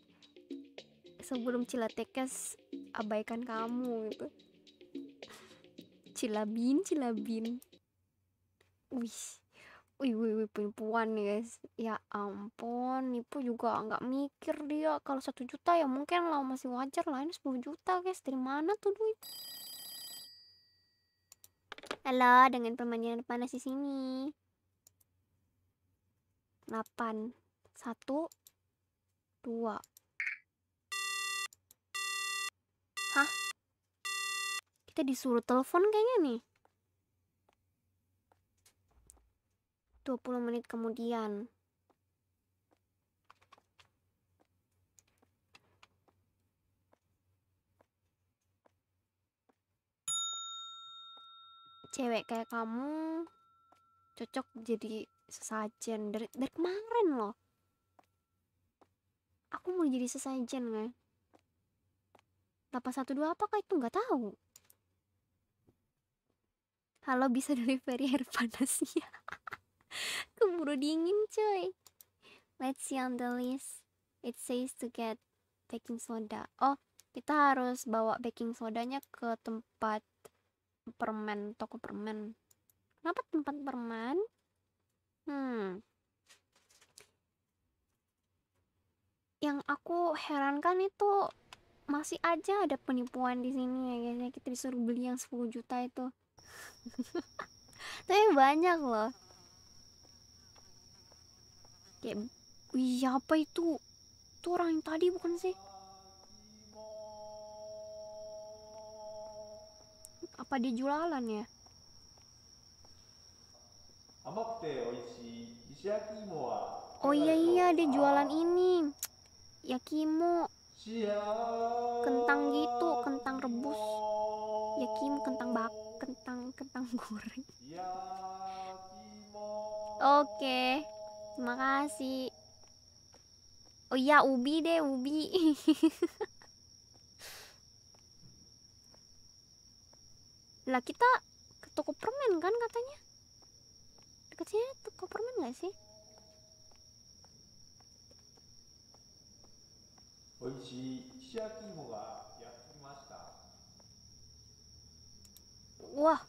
Sebelum Cilatekas abaikan kamu gitu. Cilabin, Cilabin. Wih. Wih, wih, wih, puan nih guys Ya ampun, nipu juga nggak mikir dia Kalau satu juta ya mungkin lah masih wajar lah Ini 10 juta guys, dari mana tuh duit? Halo, dengan pemandian panas di sini delapan satu dua, Hah? Kita disuruh telepon kayaknya nih Dua puluh menit kemudian cewek kayak kamu cocok jadi sesajen dari, dari kemarin loh aku mau jadi sesajen kan apa kayak itu nggak tahu halo bisa *laughs* delivery air panas ya *laughs* keburu dingin cuy let's see on the list it says to get baking soda oh kita harus bawa baking sodanya ke tempat permen toko permen kenapa tempat permen Hmm. Yang aku herankan itu masih aja ada penipuan di sini ya guys Kita disuruh beli yang 10 juta itu. *laughs* Tapi banyak loh. Kayak wih apa itu? Itu orang yang tadi bukan sih? Apa dia jualan ya? Oh iya iya dia jualan ini Yakimo Kentang gitu Kentang rebus Yakimo kentang bak Kentang kentang goreng Oke Terima kasih Oh iya ubi deh ubi *laughs* Lah kita ke toko permen kan katanya kecilnya tuh Koperman nggak sih? Wah,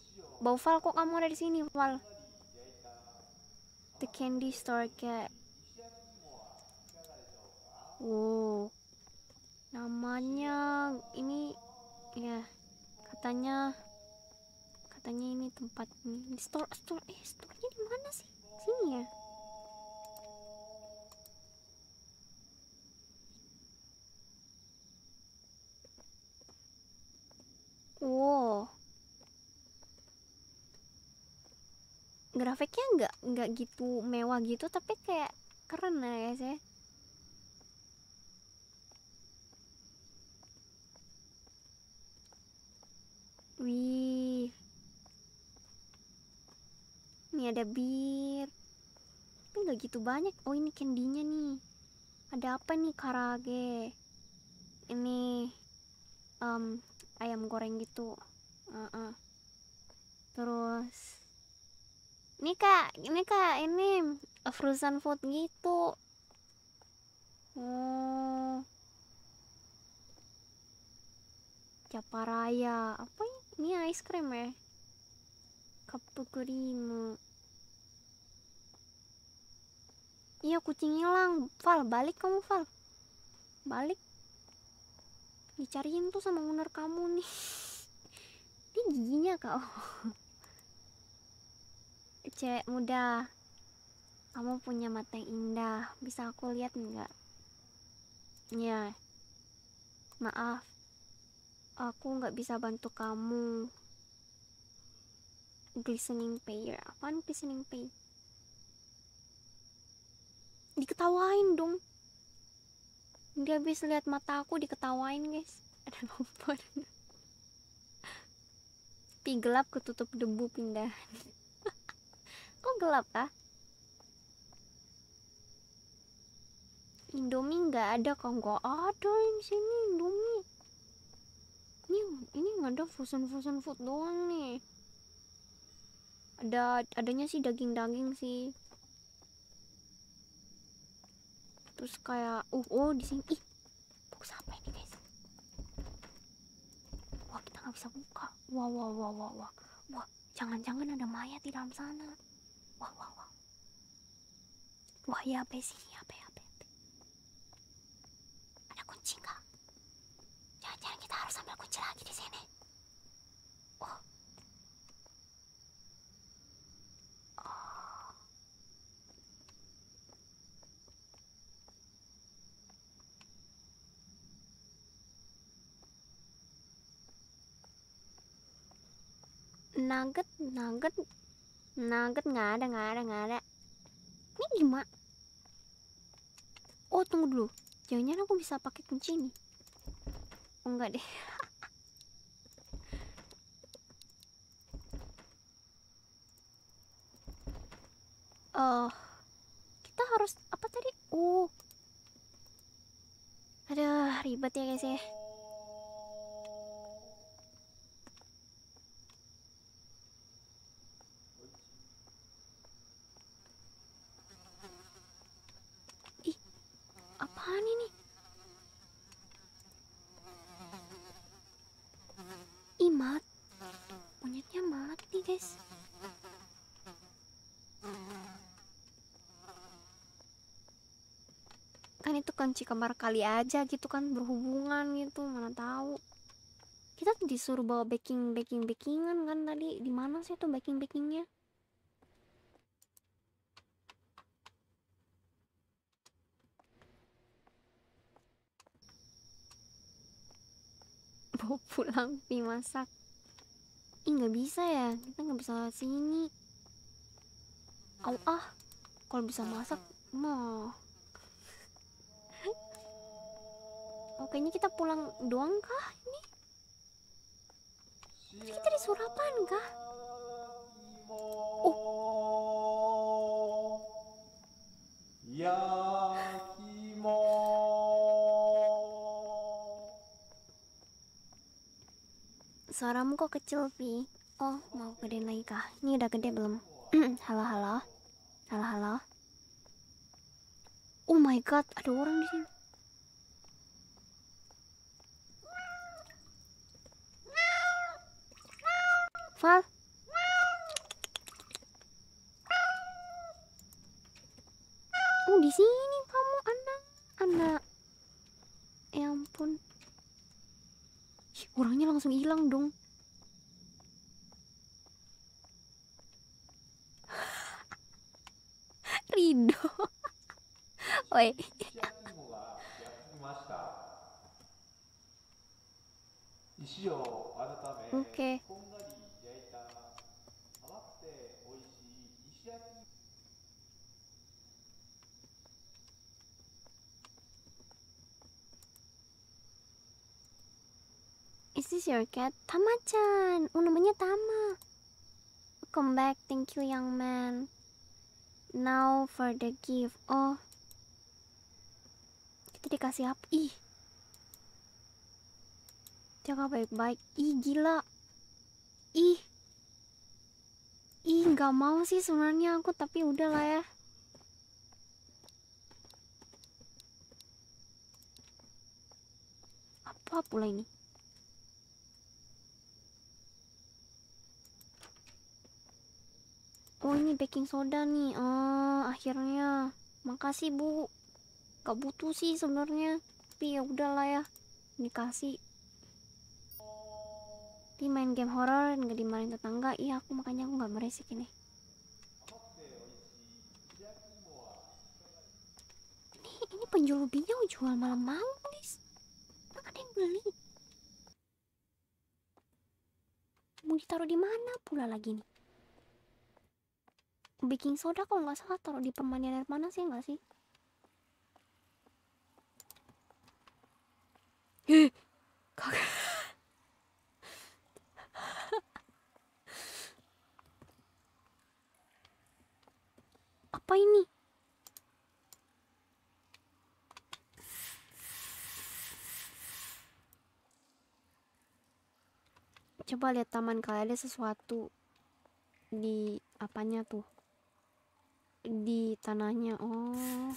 Bau Val kok kamu ada di sini, Val? The candy store cat. Wow. Namanya ini ya katanya katanya ini tempat ini store store eh store-nya di mana sih sini ya wow grafiknya nggak nggak gitu mewah gitu tapi kayak keren lah ya sih Wih, ini ada bir. Tapi nggak gitu banyak. Oh ini nya nih. Ada apa nih karage? Ini um, ayam goreng gitu. Uh -uh. Terus ini kak, ini kak, ini eh, frozen food gitu. oh hmm. Japaraya, apa ini? Ini ice cream ya? カップクリーム iya kucing hilang Val balik kamu Val balik dicariin tuh sama owner kamu nih *laughs* ini giginya kau oh. *laughs* cewek muda kamu punya mata yang indah bisa aku lihat nggak ya maaf aku nggak bisa bantu kamu glistening apa apaan glistening pear diketawain dong dia habis lihat mata aku diketawain guys *laughs* ada kompor pi gelap ketutup debu pindah. *laughs* kok gelap kah Indomie nggak ada kok nggak ada di sini Indomie ini ini nggak ada frozen frozen food doang nih ada adanya sih daging-daging sih terus kayak uh oh di sini ih box apa ini guys wah kita nggak bisa buka wah wah wah wah wah wah jangan-jangan ada mayat di dalam sana wah wah wah wah ya apa sih ya, apa ya apa ya, ya. ada kunci nggak jangan-jangan kita harus ambil kunci lagi di sini oh nugget nugget nugget nggak ada nggak ada nggak ada ini gimana oh tunggu dulu jangan-jangan aku bisa pakai kunci ini oh, enggak deh oh *laughs* kita harus apa tadi uh oh. ada ribet ya guys ya cuci kamar kali aja gitu kan berhubungan gitu mana tahu kita disuruh bawa baking baking bakingan kan tadi di mana sih tuh baking bakingnya *laughs* bawa pulang pi masak ih nggak bisa ya kita nggak bisa lewat sini Au ah, kalau bisa masak mah Oh, kayaknya kita pulang doang kah ini? kita disuruh apaan kah? Oh. Suaramu kok kecil, Pi? Oh, mau gede lagi kah? Ini udah gede belum? *clears throat* halo, halo. Halo, halo. Oh my god, ada orang di sini. Val. Oh, di sini kamu anak. Anak. Ya ampun. orangnya langsung hilang dong. *laughs* Rido. Oi. *laughs* Oke. Okay. Is this your cat? Tama-chan. Oh, namanya Tama. Welcome back. Thank you, young man. Now for the gift. Oh. Kita dikasih apa? Ih. Jaga baik-baik. Ih, gila. Ih. Ih, gak mau sih sebenarnya aku, tapi udahlah ya. Apa pula ini? Oh ini baking soda nih. Ah akhirnya. Makasih bu. Gak butuh sih sebenarnya. Tapi ya udahlah ya. Dikasih. Ini main game horror dan gak dimarahin tetangga. Iya aku makanya aku gak meresik ini. Ini ini penjual ubinya jual malam-malam nih. Nggak ada yang beli. Mau ditaruh di mana pula lagi nih? baking soda kalau nggak salah taruh di pemandian air panas ya nggak sih *laughs* apa ini coba lihat taman kalian ada sesuatu di apanya tuh di tanahnya oh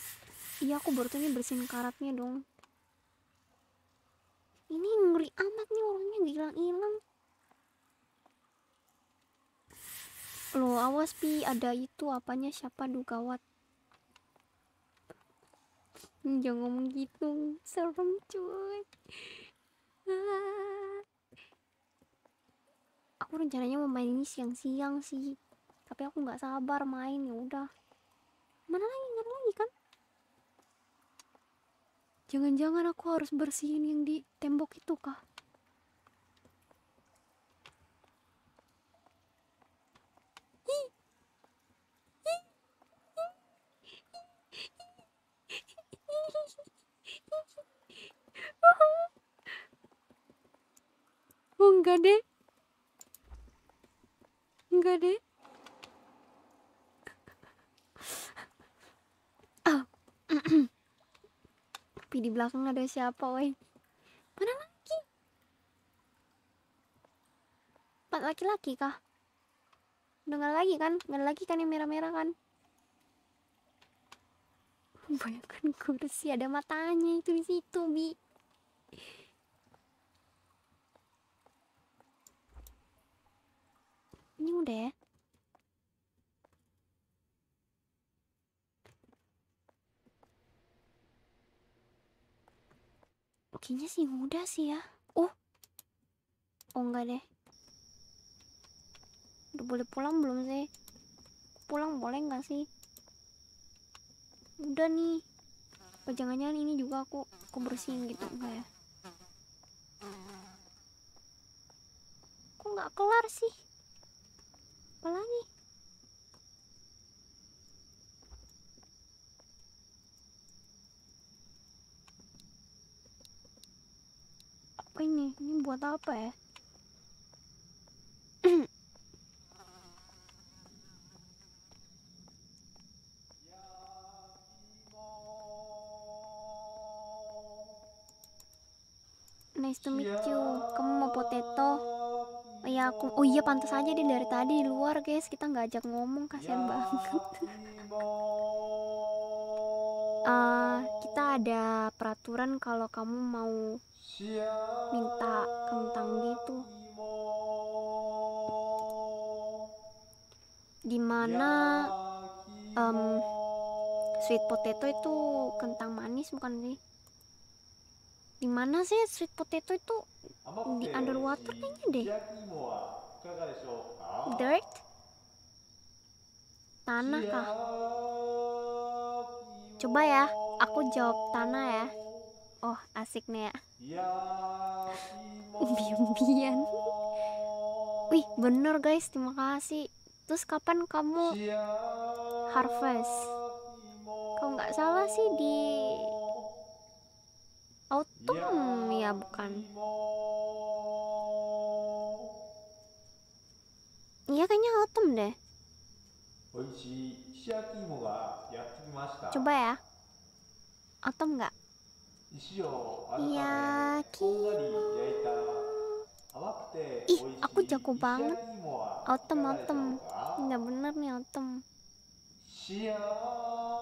iya aku baru tuh ini bersihin karatnya dong ini ngeri amat nih orangnya hilang hilang lo awas pi ada itu apanya siapa duh gawat hmm, jangan ngomong gitu serem cuy aku rencananya mau main ini siang-siang sih tapi aku nggak sabar main ya udah mana lagi nggak lagi kan jangan-jangan aku harus bersihin yang di tembok itu kah Oh enggak deh Enggak deh tapi di belakang ada siapa woi mana lagi empat laki-laki kah udah lagi kan gak lagi kan yang merah-merah kan bayangkan kursi ada matanya itu di situ bi ini udah ya Kayaknya sih mudah sih ya. Oh. Oh enggak deh. Udah boleh pulang belum sih? Pulang boleh enggak sih? Udah nih. Apa jangan-jangan ini juga aku aku bersihin gitu enggak ya? Kok enggak kelar sih? Apa lagi? apa ini ini buat apa ya *clears throat* Nice to meet you. Kamu mau potato? Oh iya aku. Oh iya pantas aja dia dari tadi di luar guys. Kita nggak ajak ngomong kasihan ya banget uh, kita ada peraturan kalau kamu mau minta kentang gitu dimana um, sweet potato itu kentang manis bukan sih dimana sih sweet potato itu di underwater kayaknya deh dirt tanah kah Coba ya, aku jawab tanah ya. Oh, asik nih ya. ya Umbi-umbian. *laughs* Wih, bener guys, terima kasih. Terus kapan kamu harvest? Kau nggak salah sih di autumn ya bukan? Iya kayaknya autumn deh. Coba ya. atom nggak? Iya, Ih, aku jago banget. Otom, otom. Enggak bener nih otom.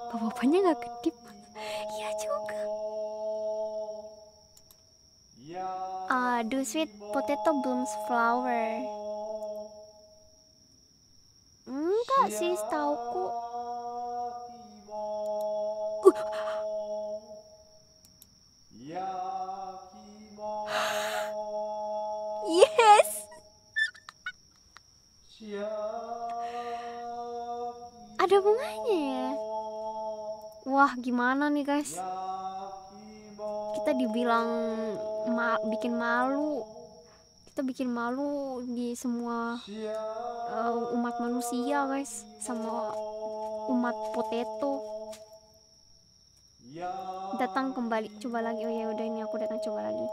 Bapak-bapaknya nggak kedip. Iya juga. Aduh, sweet potato blooms flower. Enggak sih, setauku. Uh. Yes. Ada bunganya ya. Wah, gimana nih, guys? Kita dibilang ma bikin malu kita bikin malu di semua uh, umat manusia guys sama umat potato datang kembali coba lagi oh ya udah ini aku datang coba lagi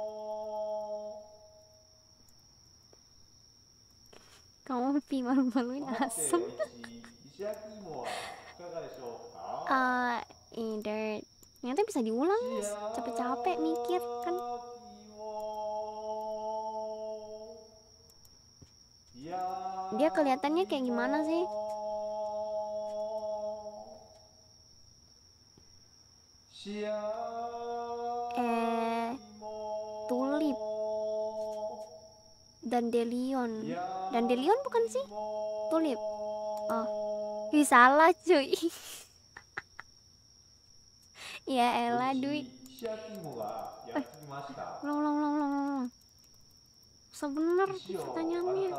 kamu pi malu-maluin asem uh, *laughs* ya, eh, either ternyata bisa diulang capek-capek mikir kan Dia kelihatannya kayak gimana sih? Eh, tulip dan Delion. Dan Delion bukan sih? Tulip. Oh, Ih, salah cuy. *laughs* ya elah, ya, eh, long long long long long sebenar pertanyaannya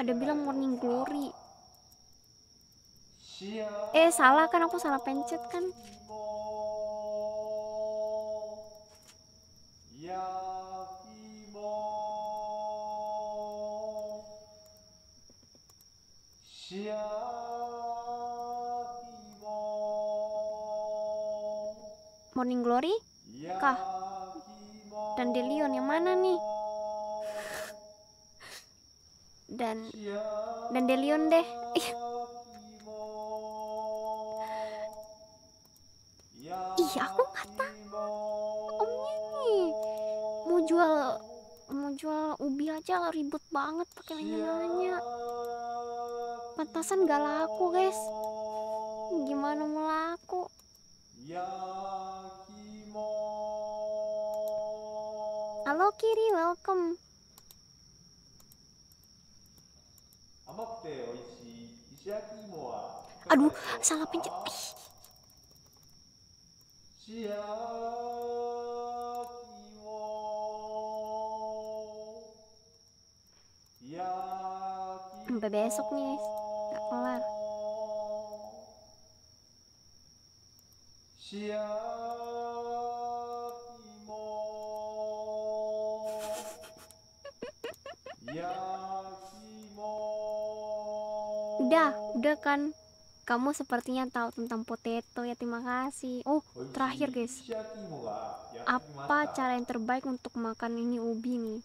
ada bilang morning glory eh salah kan aku salah pencet kan Yeah. Morning Glory kah? Dan Delion yang mana nih? *laughs* Dan dan Delion deh. Ih, aku nggak tahu. Omnya nih mau jual mau jual ubi aja ribut banget pakai nanya-nanya. Pantasan gak laku, guys. Gimana mau laku? Halo Kiri, welcome. Aduh, salah pencet. Ah. Sampai besok nih, guys. Gak kelar. Siap. Ya, udah, udah kan. Kamu sepertinya tahu tentang potato ya, terima kasih. Oh, oh iya, terakhir iya, guys. Iya, ya, Apa cara yang terbaik untuk makan ini ubi nih?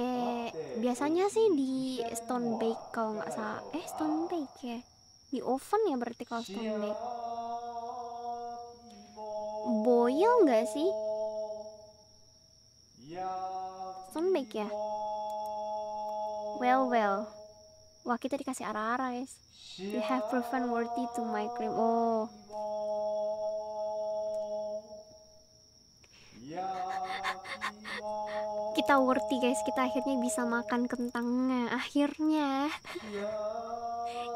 Eh, biasanya sih di stone bake kalau nggak salah. Eh, stone bake ya. Di oven ya berarti kalau stone bake. Boil nggak sih? Sunbek ya? Well, well. Wah, kita dikasih arah-arah, guys. You have proven worthy to my cream. Oh. kita worthy, guys. Kita akhirnya bisa makan kentangnya. Akhirnya.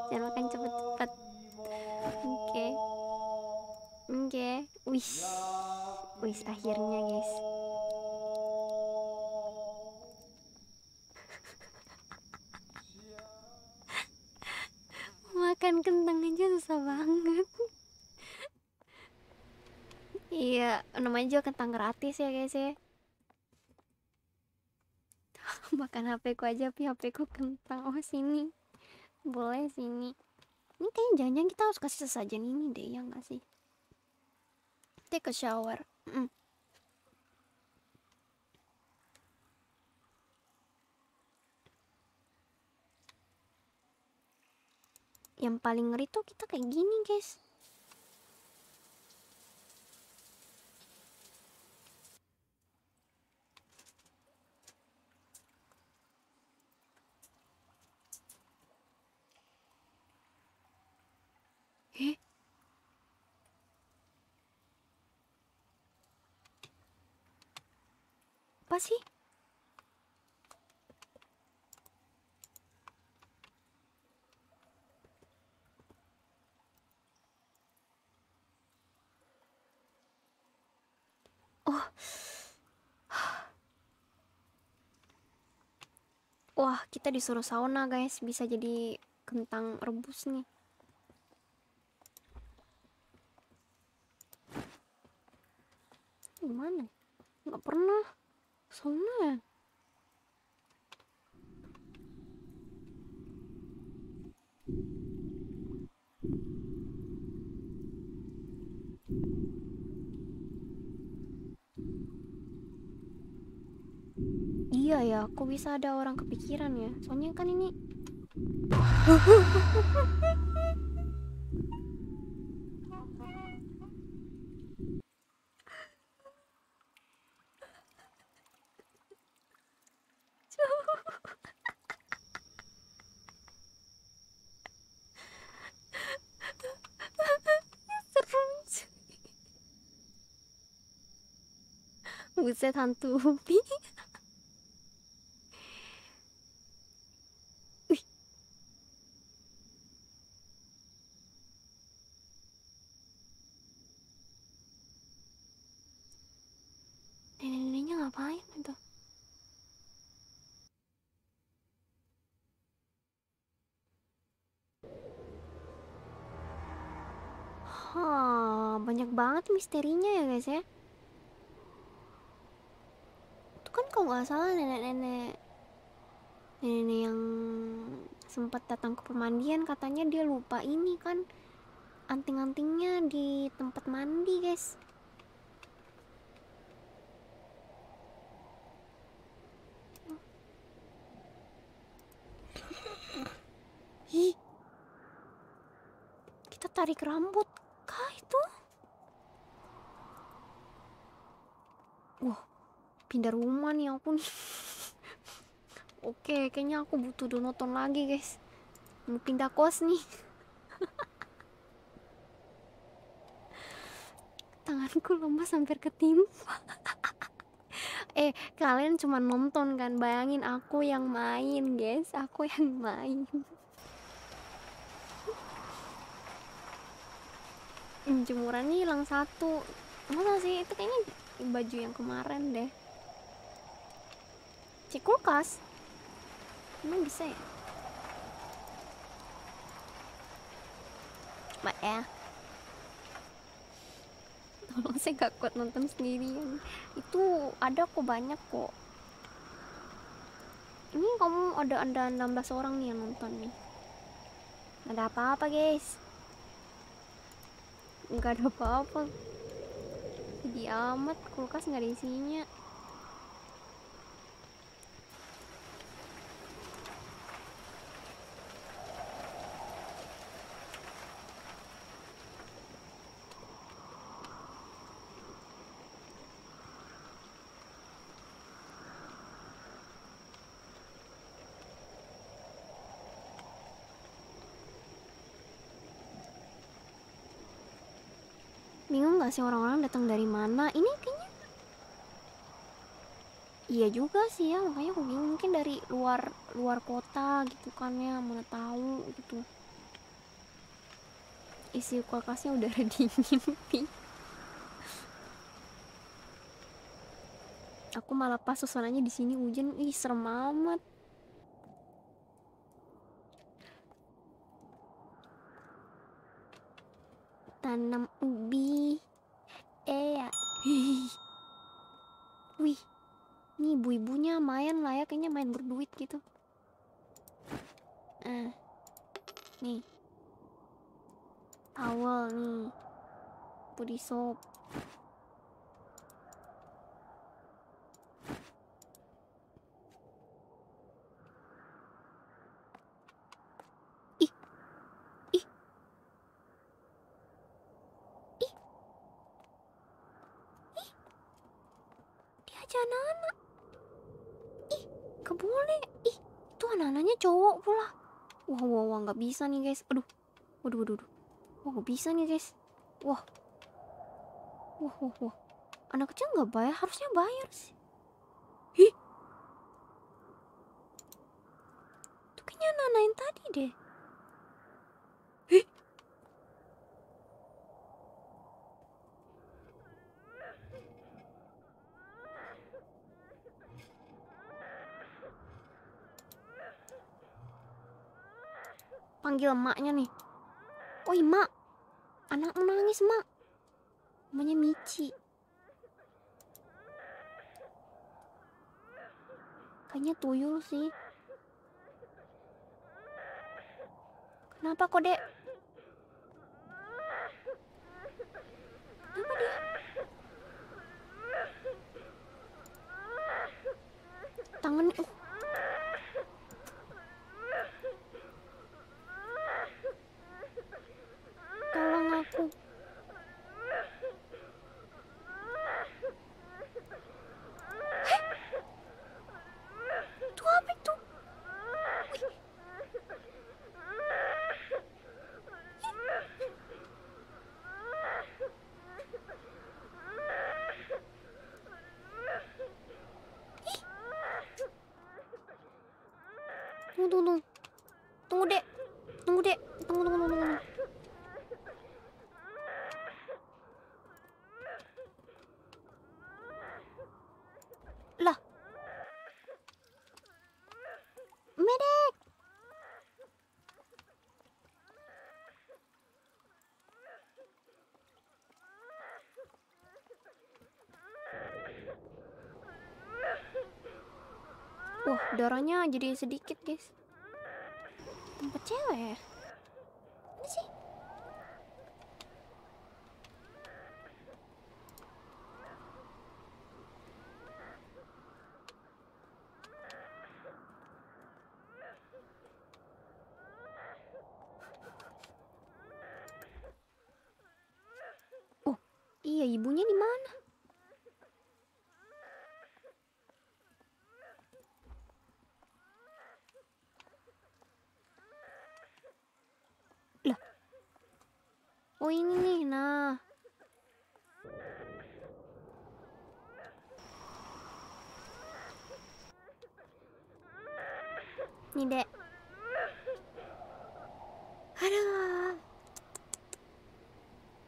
Jangan makan cepet-cepet. Oke. Okay. Oke. Okay. Wish. Wish akhirnya, guys. makan kentang aja susah banget iya namanya juga kentang gratis ya guys ya *laughs* makan HP ku aja tapi HP ku kentang oh sini boleh sini ini kayaknya jangan-jangan kita harus kasih sesajen ini deh ya nggak sih take a shower yang paling ngeri tuh kita kayak gini guys Eh? Apa sih? Oh. Wah, kita disuruh sauna, guys. Bisa jadi kentang rebus nih. Gimana? Ya? Nggak pernah sauna ya? Thank you. iya ya kok bisa ada orang kepikiran ya soalnya kan ini *laughs* Buset hantu Hah, banyak banget misterinya ya guys ya. Itu kan kalau nggak salah nenek-nenek nenek yang sempat datang ke pemandian katanya dia lupa ini kan anting-antingnya di tempat mandi guys. hi Kita tarik rambut itu? Wah, pindah rumah nih aku ya nih. *laughs* Oke, kayaknya aku butuh donoton lagi, guys. Mau pindah kos nih. *laughs* Tanganku lemas hampir ketimpa. *laughs* eh, kalian cuma nonton kan? Bayangin aku yang main, guys. Aku yang main. jemurannya hilang satu masa sih itu kayaknya baju yang kemarin deh cek kulkas emang bisa ya Mbak ya tolong saya gak kuat nonton sendirian itu ada kok banyak kok ini kamu ada anda 16 orang nih yang nonton nih ada apa-apa guys nggak ada apa-apa sedih amat kulkas nggak ada isinya nggak sih orang-orang datang dari mana ini kayaknya iya juga sih ya makanya aku bingung mungkin dari luar luar kota gitu kan ya mana tahu gitu isi kulkasnya udah *laughs* dingin pi aku malah pas suasananya di sini hujan ih serem amat tanam ubi Wih, ini ibu-ibunya main lah ya, kayaknya main berduit gitu. Eh, nih. Towel nih. Body soap. Wah, wah, wah, nggak bisa nih guys. Aduh, waduh, waduh, waduh. Wah, nggak bisa nih guys. Wah, wah, wah, wah. Anak kecil nggak bayar, harusnya bayar sih. Hih. Itu kayaknya anak-anak nanain tadi deh. manggil emaknya nih Oi oh, iya, mak anak menangis mak Namanya Michi Kayaknya tuyul sih Kenapa kok dek Kenapa dia Tangan uh tunggu tunggu tunggu tunggu dek tunggu dek tunggu tunggu tunggu, tunggu. lah medek Wah, darahnya jadi sedikit, guys. 不见哎。ini nih, nah. ini dek. Aduh.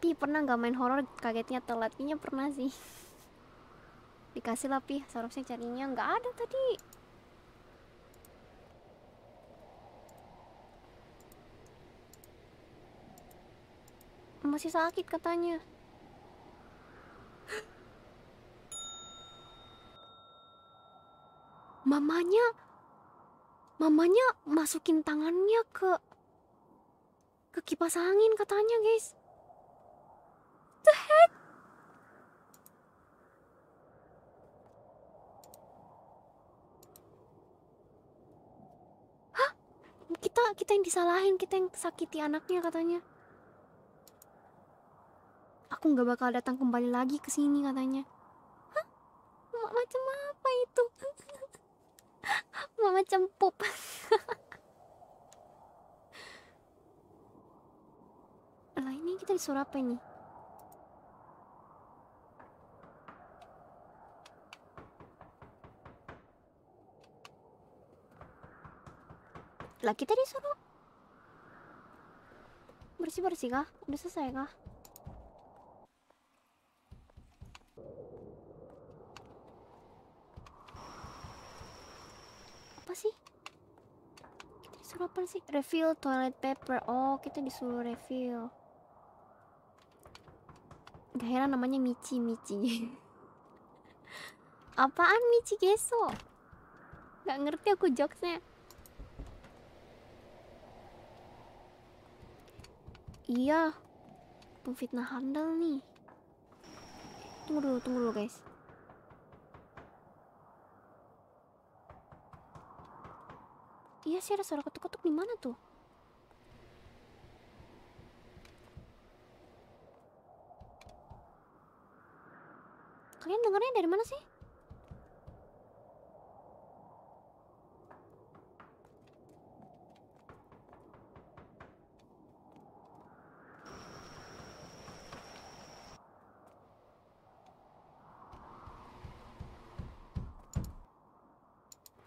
Pi pernah nggak main horor kagetnya telat? Pinya pernah sih. Dikasih lah Pi, seharusnya carinya nggak ada tadi. masih sakit katanya. Mamanya mamanya masukin tangannya ke ke kipas angin katanya, guys. The heck? Hah? Kita kita yang disalahin, kita yang sakiti anaknya katanya aku nggak bakal datang kembali lagi ke sini katanya Hah? macam apa itu *laughs* macam pup *laughs* lah ini kita disuruh apa ini? lah kita disuruh bersih bersih kah udah selesai kah apa sih kita disuruh apa sih refill toilet paper oh kita disuruh refill gak heran namanya Michi Michi *laughs* apaan Michi Geso gak ngerti aku jokesnya iya pemfitnah handal nih tunggu dulu tunggu dulu guys Iya sih ada suara ketuk-ketuk di mana tuh? Kalian dengarnya dari mana sih?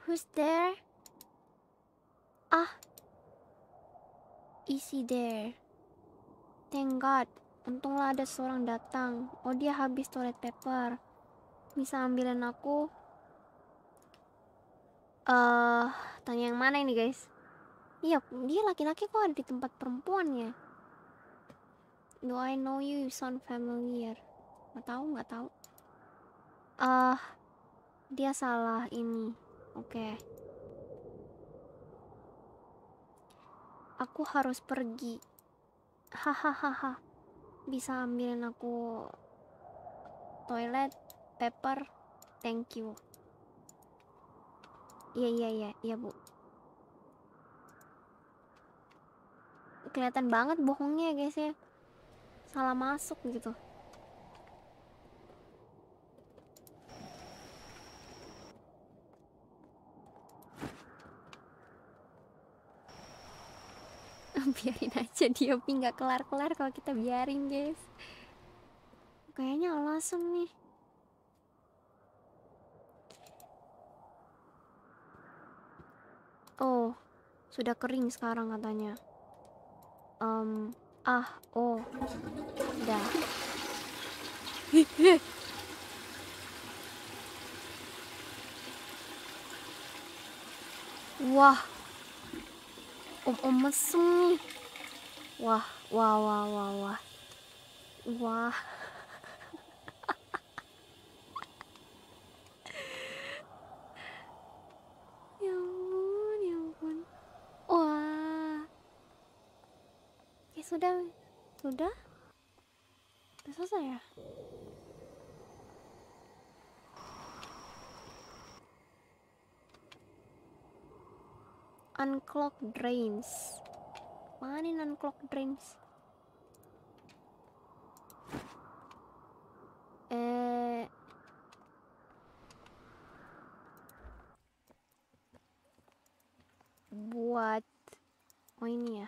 Who's there? Ah. isi he Thank God. Untunglah ada seorang datang. Oh, dia habis toilet paper. Bisa ambilin aku. Eh, uh, tanya yang mana ini, guys? Iya, dia laki-laki kok ada di tempat perempuan ya? Do I know you? You sound familiar. Gak tau, gak tau. Eh, uh, dia salah ini. Oke. Okay. aku harus pergi. Hahaha. Bisa ambilin aku toilet, paper, thank you. Iya iya iya iya bu. Kelihatan banget bohongnya guys ya. Salah masuk gitu. *laughs* biarin aja dia nggak kelar-kelar kalau kita biarin guys kayaknya langsung nih oh sudah kering sekarang katanya um ah oh udah *laughs* wah om-om oh, oh, mesum nih wah wah wah wah wah wah *laughs* ya ampun ya ampun wah ya sudah sudah sudah selesai ya unclog drains mana nih unclog drains eh buat oh ini ya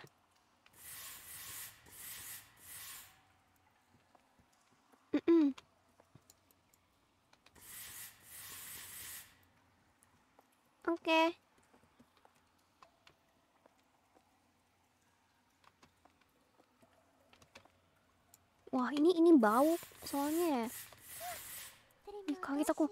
*clears throat* Okay. wah ini ini bau soalnya Ih, kaget aku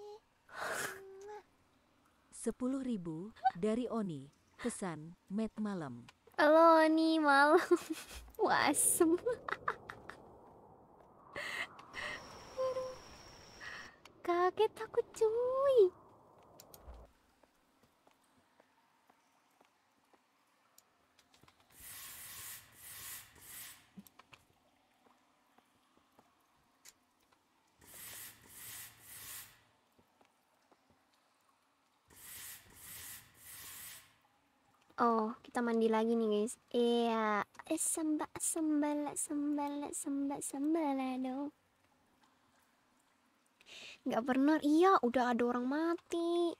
sepuluh ribu dari Oni pesan Met malam halo Oni malam *laughs* wasem kaget aku cuy Oh, kita mandi lagi nih guys. Iya, eh sembak sembala sembala sembah sembala dong. Gak pernah, iya udah ada orang mati.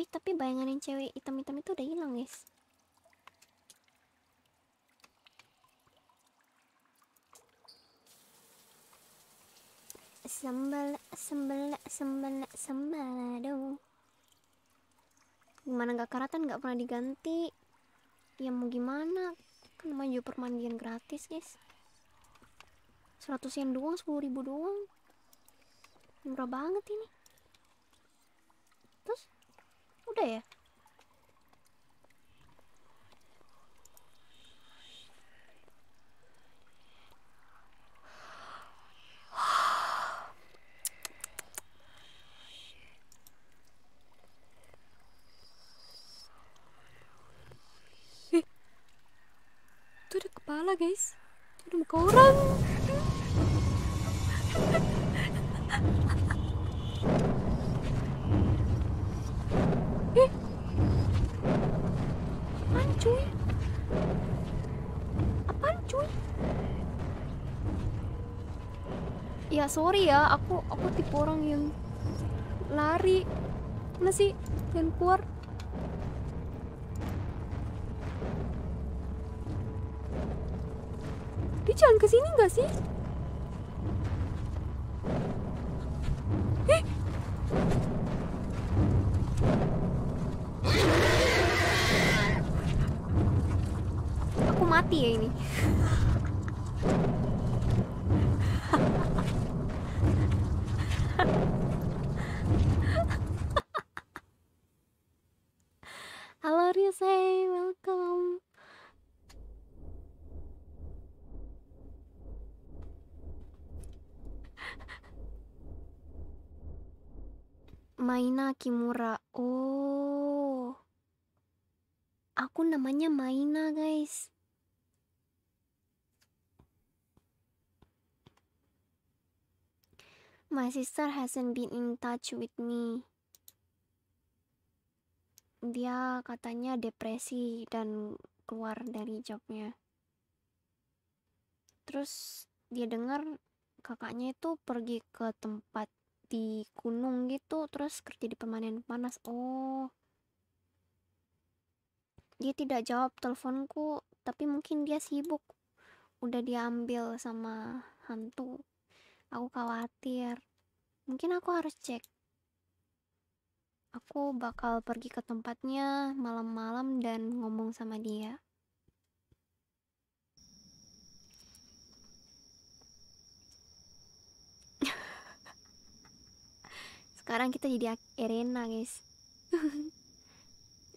Eh tapi bayangan yang cewek hitam-hitam itu udah hilang guys. Sembala sembala sembala sembala dong gimana nggak karatan nggak pernah diganti ya mau gimana kan maju permandian gratis guys 100 yen doang 10 ribu doang murah banget ini terus udah ya itu ada kepala guys itu ada muka orang *laughs* eh. ya sorry ya aku aku tipe orang yang lari mana sih jangan keluar jangan ke sini nggak sih? Maina Kimura. Oh. Aku namanya Maina, guys. My sister hasn't been in touch with me. Dia katanya depresi dan keluar dari jobnya. Terus dia dengar kakaknya itu pergi ke tempat di gunung gitu terus kerja di pemanen panas oh dia tidak jawab teleponku tapi mungkin dia sibuk udah diambil sama hantu aku khawatir mungkin aku harus cek aku bakal pergi ke tempatnya malam-malam dan ngomong sama dia Sekarang kita jadi Erena, guys. *laughs*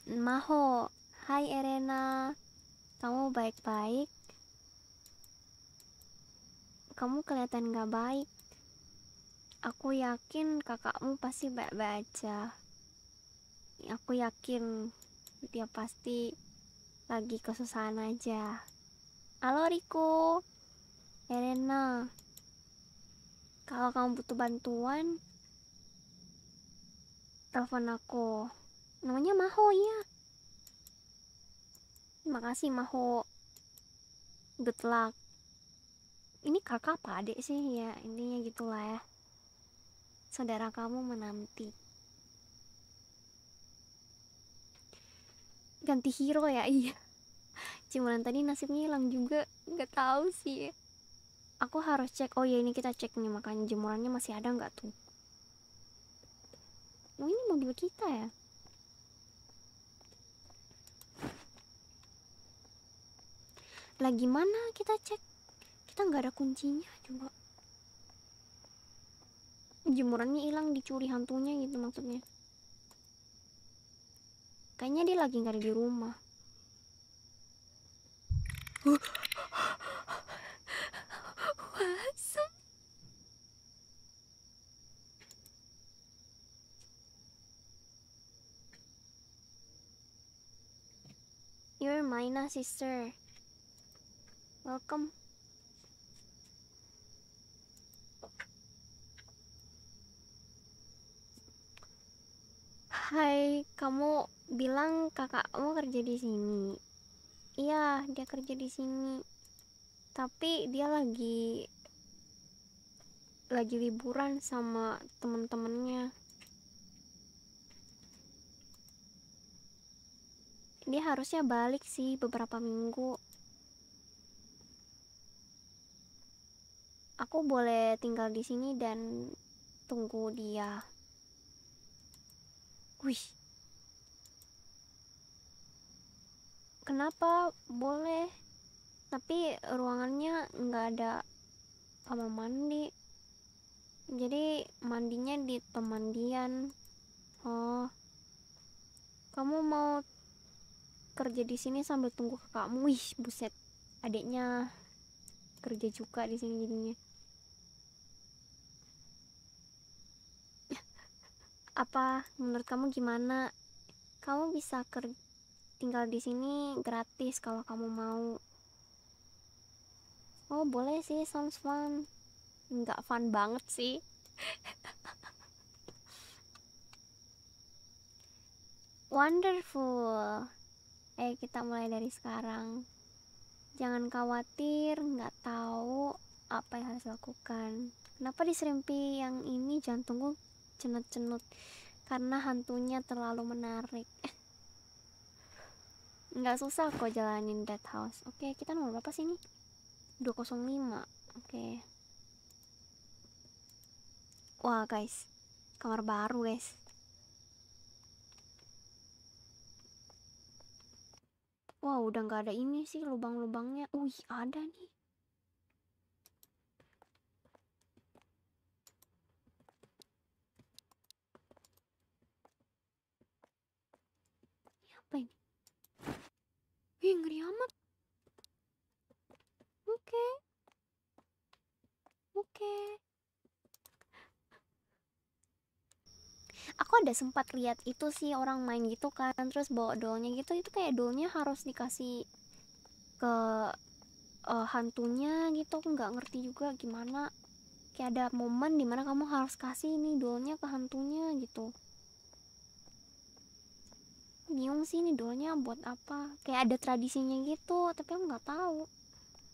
Maho, hai Erena. Kamu baik-baik? Kamu kelihatan gak baik. Aku yakin kakakmu pasti baik-baik aja. Aku yakin dia pasti lagi kesusahan aja. Halo Riko, Erena. Kalau kamu butuh bantuan, telepon aku namanya Maho ya makasih Maho good luck ini kakak apa adik sih ya intinya gitulah ya saudara kamu menanti ganti hero ya iya cuman tadi nasibnya hilang juga nggak tahu sih aku harus cek oh ya ini kita cek nih makanya jemurannya masih ada nggak tuh Oh ini mobil kita ya lagi mana kita cek kita nggak ada kuncinya juga jemurannya hilang dicuri hantunya gitu maksudnya kayaknya dia lagi nggak ada di rumah *gasps* Wah, You're na, sister. Welcome. Hai, kamu bilang kakakmu kerja di sini. Iya, dia kerja di sini. Tapi dia lagi lagi liburan sama temen-temennya. dia harusnya balik sih beberapa minggu aku boleh tinggal di sini dan tunggu dia wih kenapa boleh tapi ruangannya nggak ada kamar mandi jadi mandinya di pemandian oh kamu mau kerja di sini sambil tunggu kakakmu ih buset adiknya kerja juga di sini jadinya apa menurut kamu gimana kamu bisa ker tinggal di sini gratis kalau kamu mau oh boleh sih sounds fun nggak fun banget sih *laughs* wonderful eh kita mulai dari sekarang jangan khawatir nggak tahu apa yang harus lakukan kenapa di serimpi yang ini jantungku cenut-cenut karena hantunya terlalu menarik *laughs* nggak susah kok jalanin dead house oke kita nomor berapa sih ini 205 oke wah guys kamar baru guys Wah wow, udah nggak ada ini sih lubang-lubangnya. Wih ada nih. Ini apa ini? Wih ngeri amat. Oke. Okay. Oke. Okay. aku ada sempat lihat itu sih orang main gitu kan terus bawa dolnya gitu itu kayak dolnya harus dikasih ke uh, hantunya gitu aku nggak ngerti juga gimana kayak ada momen dimana kamu harus kasih ini dolnya ke hantunya gitu bingung sih ini dolnya buat apa kayak ada tradisinya gitu tapi aku nggak tahu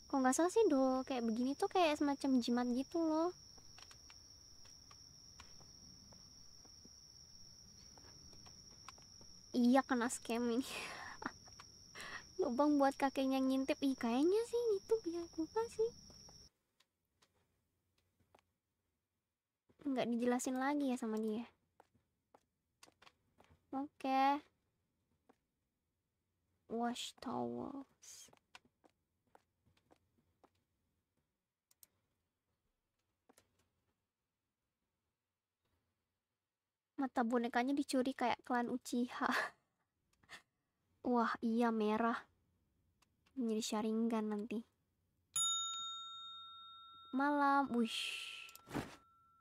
kok nggak salah sih dol kayak begini tuh kayak semacam jimat gitu loh iya kena scam ini *laughs* lubang buat kakeknya ngintip ih kayaknya sih itu biar buka sih nggak dijelasin lagi ya sama dia oke okay. wash towel mata bonekanya dicuri kayak klan Uchiha *laughs* wah iya merah menjadi sharingan nanti malam Wih.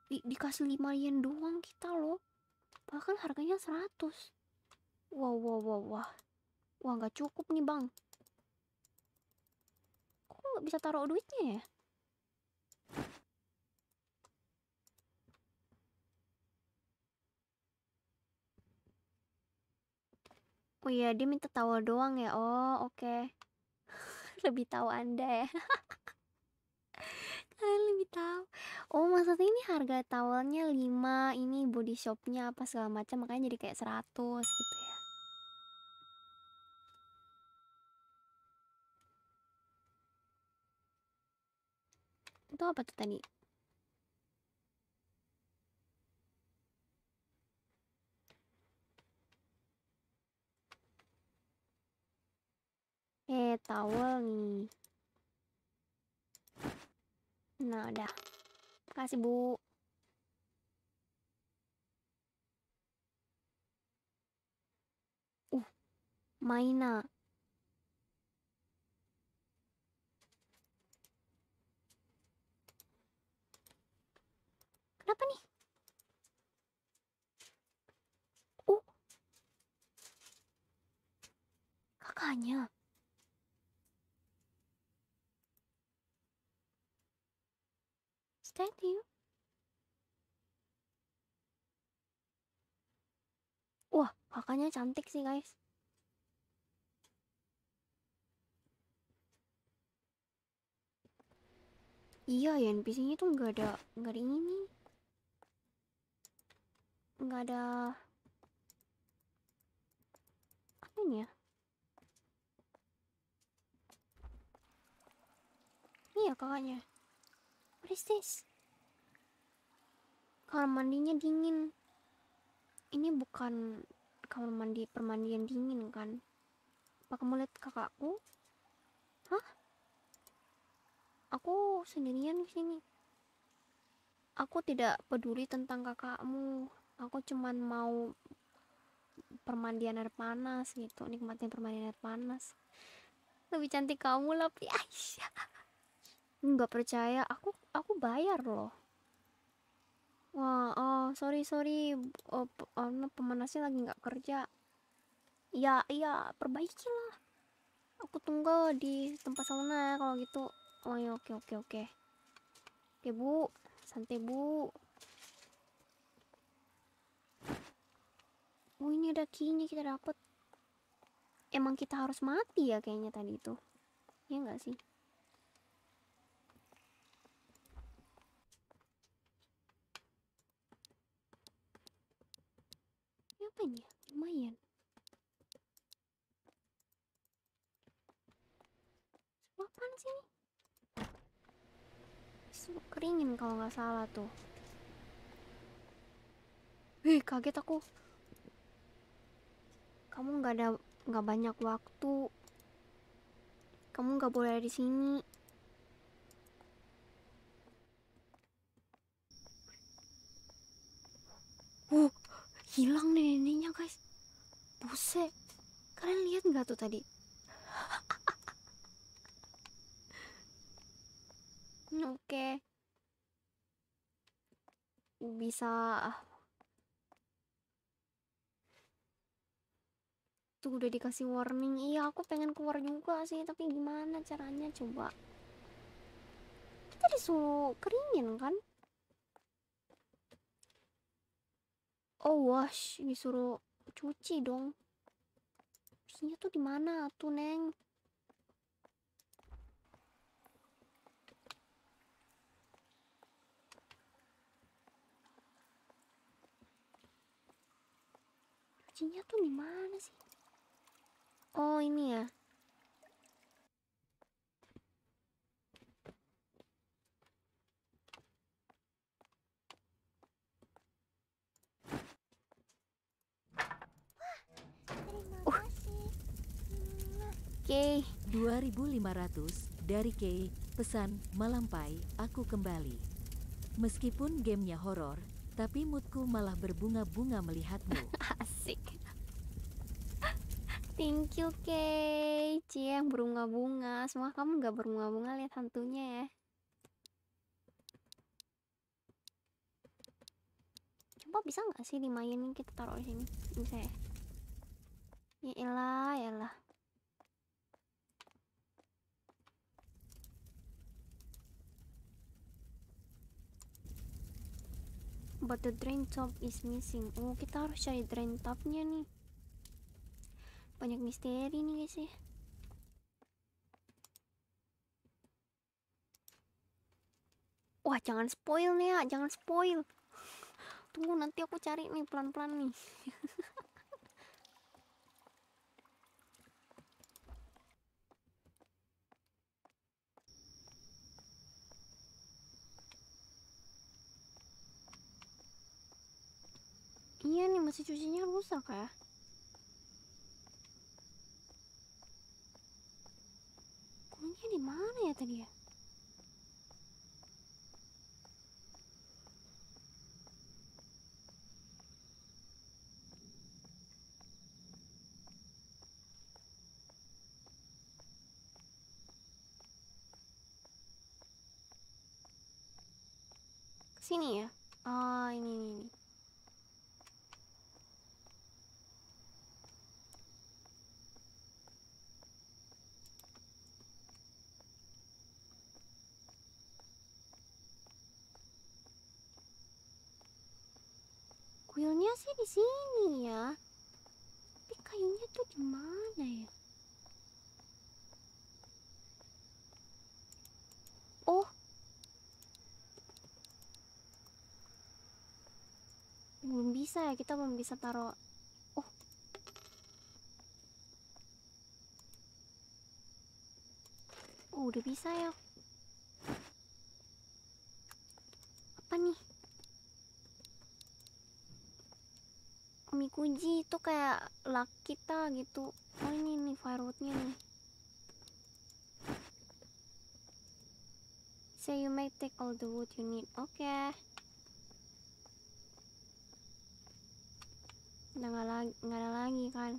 Di dikasih lima yen doang kita loh bahkan harganya seratus wow wow wow wah wah nggak cukup nih bang kok nggak bisa taruh duitnya ya Oh iya, dia minta tawa doang ya. Oh, oke. Okay. *laughs* Lebih tahu Anda ya. *laughs* Kalian lebih tahu. Oh, maksudnya ini harga tawelnya 5, ini body shopnya apa segala macam makanya jadi kayak 100 gitu ya. Itu apa tuh tadi? eh towel nih nah udah kasih bu uh maina Kenapa nih? Uh. Kakaknya. thank you. Wah, kakaknya cantik sih guys. Iya ya NPC-nya tuh nggak ada nggak ada ini nih. Nggak ada apa ini ya? Iya kakaknya. What is this? Kamar mandinya dingin. Ini bukan kamar mandi permandian dingin kan? Apa kamu lihat kakakku? Hah? Aku sendirian di sini. Aku tidak peduli tentang kakakmu. Aku cuman mau permandian air panas gitu, nikmatin permandian air panas. Lebih cantik kamu lah, Aisyah nggak percaya aku aku bayar loh wah oh sorry sorry oh, oh, eh, pemanasnya anu, lagi nggak kerja ya iya perbaiki lah aku tunggu di tempat sauna ya kalau gitu oh ya oke oke oke oke bu santai bu oh ini ada kinya kita dapet emang kita harus mati ya kayaknya tadi itu ya nggak sih lumayan semua apaan sih ini semua keringin kalau nggak salah tuh Wih, kaget aku. Kamu nggak ada nggak banyak waktu. Kamu nggak boleh di sini. Uh, hilang nih neneknya guys buset kalian lihat nggak tuh tadi *laughs* oke okay. bisa tuh udah dikasih warning iya aku pengen keluar juga sih tapi gimana caranya coba kita disuruh keringin kan oh wash disuruh cuci dong cucinya tuh di mana tuh neng cucinya tuh di mana sih oh ini ya Kay. 2500 dari Kay, pesan malampai aku kembali. Meskipun gamenya horor, tapi moodku malah berbunga-bunga melihatmu. *laughs* Asik. Thank you, Kay. Cie yang berbunga-bunga. Semua kamu nggak berbunga-bunga lihat hantunya ya. Coba bisa nggak sih dimainin kita taruh di sini? Bisa ya? Ya elah, ya elah. but the drain top is missing oh kita harus cari drain topnya nih banyak misteri nih guys ya wah jangan spoil nih ya jangan spoil *laughs* tunggu nanti aku cari nih pelan-pelan nih *laughs* Iya nih mesin cucinya rusak ya. Kuncinya di mana ya tadi ya? Sini ya. Oh, ini ini. ini. kuilnya sih di sini ya tapi kayunya tuh di mana ya oh belum bisa ya kita belum bisa taruh oh oh udah bisa ya anji itu kayak luck kita gitu oh ini nih firewoodnya nih so you may take all the wood you need oke okay. udah nggak lagi nggak ada lagi kan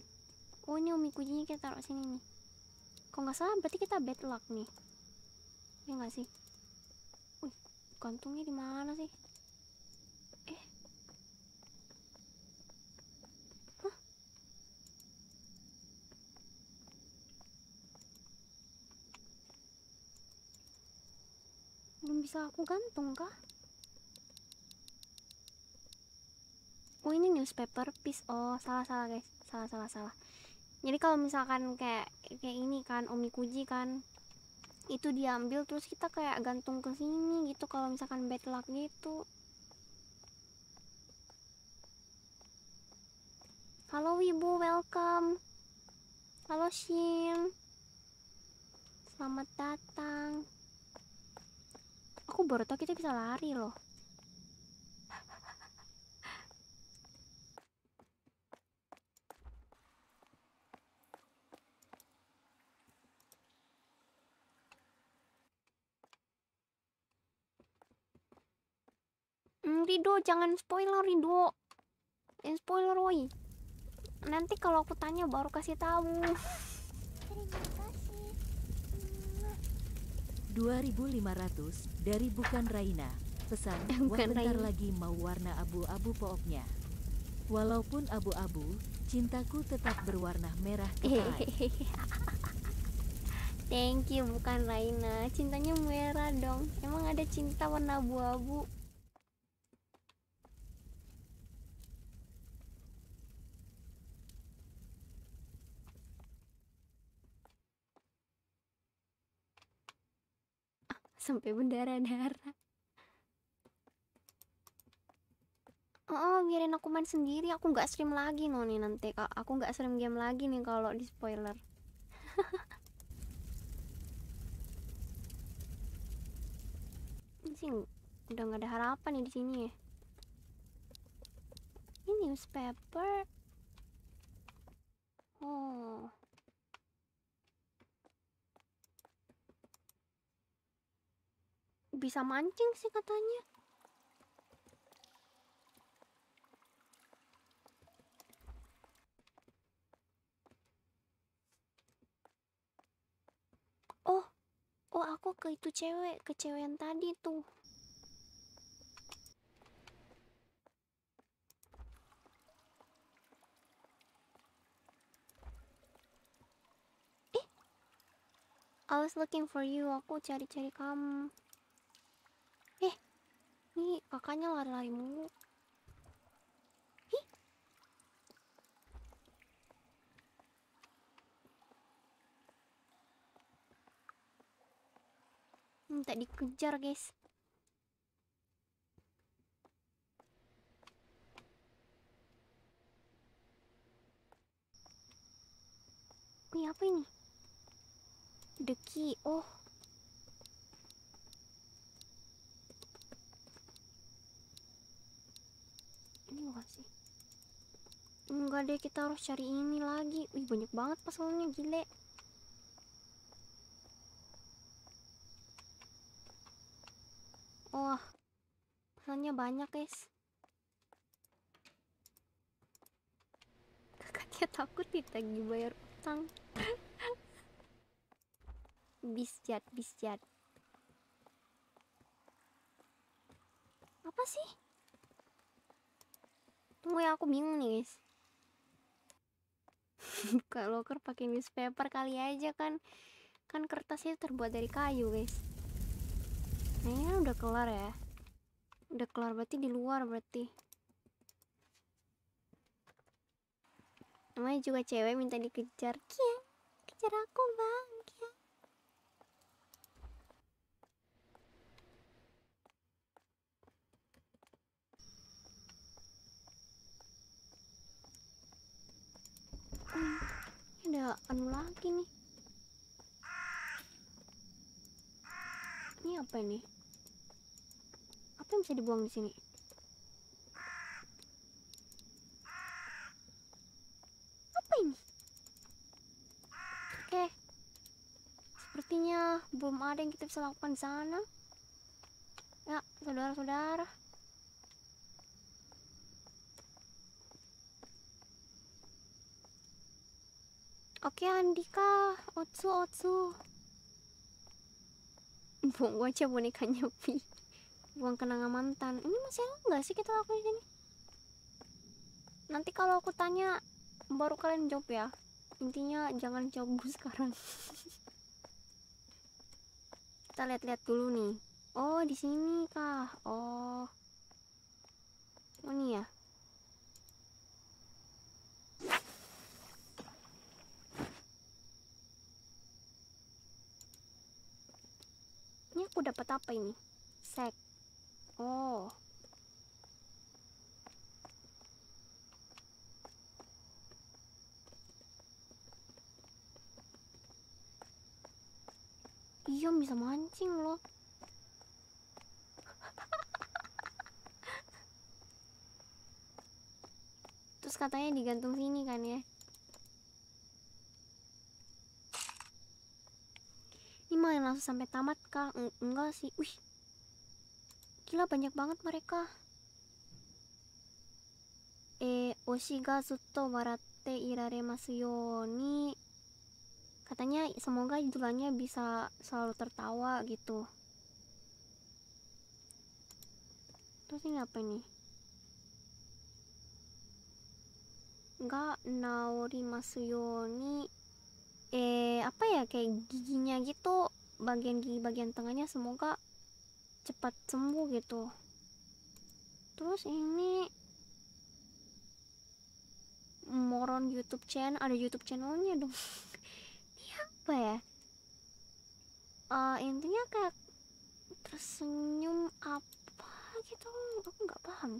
oh ini umi kujinya kita taruh sini nih kok nggak salah berarti kita bad luck nih Ini ya nggak sih Wih, kantungnya di mana sih bisa aku gantung kah? Oh ini newspaper piece. Oh salah salah guys, salah salah salah. Jadi kalau misalkan kayak kayak ini kan omikuji kan itu diambil terus kita kayak gantung ke sini gitu kalau misalkan bad luck gitu. Halo Wibu, welcome. Halo Shim. Selamat datang aku baru tau kita bisa lari loh hmm, Rido jangan spoiler Rido jangan spoiler woi nanti kalau aku tanya baru kasih tahu 2500 dari bukan Raina. Pesan, Bukan bentar lagi mau warna abu-abu pooknya. Walaupun abu-abu, cintaku tetap berwarna merah *laughs* Thank you bukan Raina. Cintanya merah dong. Emang ada cinta warna abu-abu? sampai berdarah-darah oh, oh biarin aku main sendiri aku nggak stream lagi no nih nanti aku nggak stream game lagi nih kalau di spoiler *laughs* ini sih udah nggak ada harapan nih di sini ya ini newspaper oh bisa mancing sih katanya oh oh aku ke itu cewek ke cewek yang tadi tuh eh, I was looking for you. Aku cari-cari kamu. Nih, kakaknya lari-lari mulu. Minta hmm, dikejar, guys. Ini apa ini? Deki. Oh, enggak deh kita harus cari ini lagi wih banyak banget pasalnya gile wah pasalnya banyak guys kakaknya takut ditagi bayar utang bisjat *laughs* bisjat apa sih tunggu ya aku bingung nih guys *laughs* buka locker pakai newspaper kali aja kan kan kertas itu terbuat dari kayu guys nah ini udah kelar ya udah kelar berarti di luar berarti namanya juga cewek minta dikejar kia kejar aku bang Ah, ini ada anu lagi nih ini apa ini? apa yang bisa dibuang di sini apa ini oke sepertinya belum ada yang kita bisa lakukan di sana ya saudara-saudara Oke Andika, Otsu Otsu. Buang aja bonekanya *laughs* Pi. Buang kenangan mantan. Ini masih ada nggak sih kita lakuin ini? Nanti kalau aku tanya baru kalian jawab ya. Intinya jangan jawab *laughs* sekarang. kita lihat-lihat dulu nih. Oh, di sini kah? Oh. Oh, nih ya. Ini aku dapat apa ini? Sek. Oh. Iya bisa mancing loh. *laughs* Terus katanya digantung sini kan ya? ini yang langsung sampai tamat kah Eng enggak sih wih gila banyak banget mereka eh oshi ga zutto warate irare masuyo ni katanya semoga judulannya bisa selalu tertawa gitu terus ini apa nih ga naori masuyo ni eh apa ya kayak giginya gitu bagian gigi bagian tengahnya semoga cepat sembuh gitu terus ini moron YouTube channel ada YouTube channelnya dong *laughs* ini apa ya uh, intinya kayak tersenyum apa gitu aku nggak paham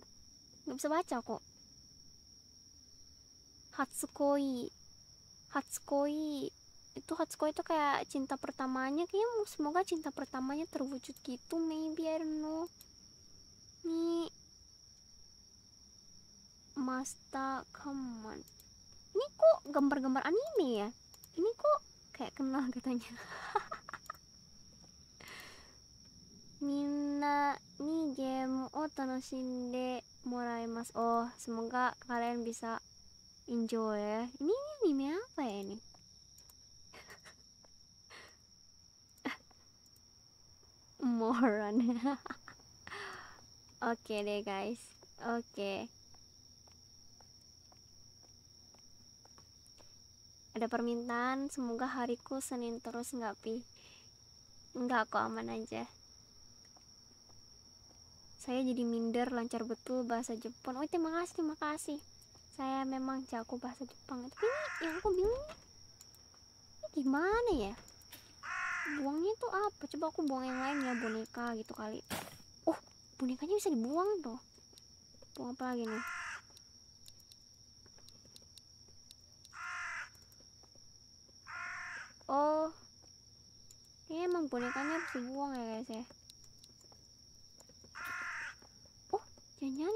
nggak bisa baca kok Hatsukoi Hatsukoi itu Hatsuko itu kayak cinta pertamanya kayaknya semoga cinta pertamanya terwujud gitu maybe I don't know nih Masta come on ini kok gambar-gambar anime ya ini kok kayak kenal *laughs* katanya Minna ni game o oh, tanoshinde moraimasu oh semoga kalian bisa enjoy ya ini anime apa ya ini moron oke *laughs* okay deh guys oke okay. ada permintaan semoga hariku Senin terus nggak pi nggak kok aman aja saya jadi minder lancar betul bahasa Jepang oh terima kasih terima kasih saya memang jago bahasa Jepang tapi ini yang aku bilang gimana ya buangnya tuh apa coba aku buang yang lain ya boneka gitu kali oh bonekanya bisa dibuang tuh buang apa lagi nih oh ini emang bonekanya harus dibuang ya guys ya oh jangan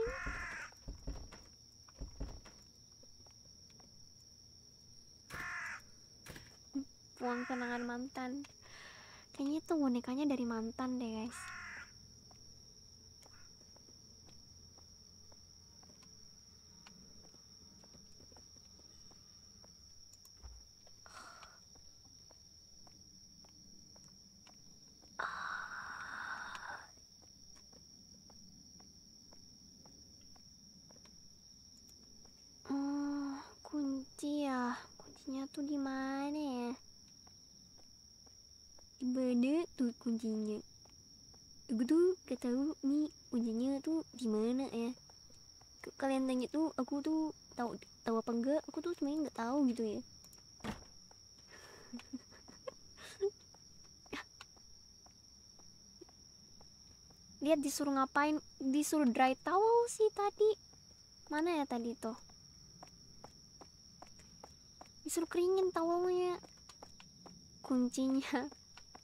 hmm, buang kenangan mantan kayaknya itu bonekanya dari mantan deh guys ah, kunci ya kuncinya tuh di mana ya Mana tu kuncinya? Aku tuh gak tahu nih kuncinya tu di mana ya. Kalian tanya tu aku tu tahu tahu apa enggak? Aku tu sebenarnya nggak tahu gitu ya. *laughs* Lihat disuruh ngapain? Disuruh dry towel sih tadi. Mana ya tadi tuh? Disuruh keringin towelnya. Kuncinya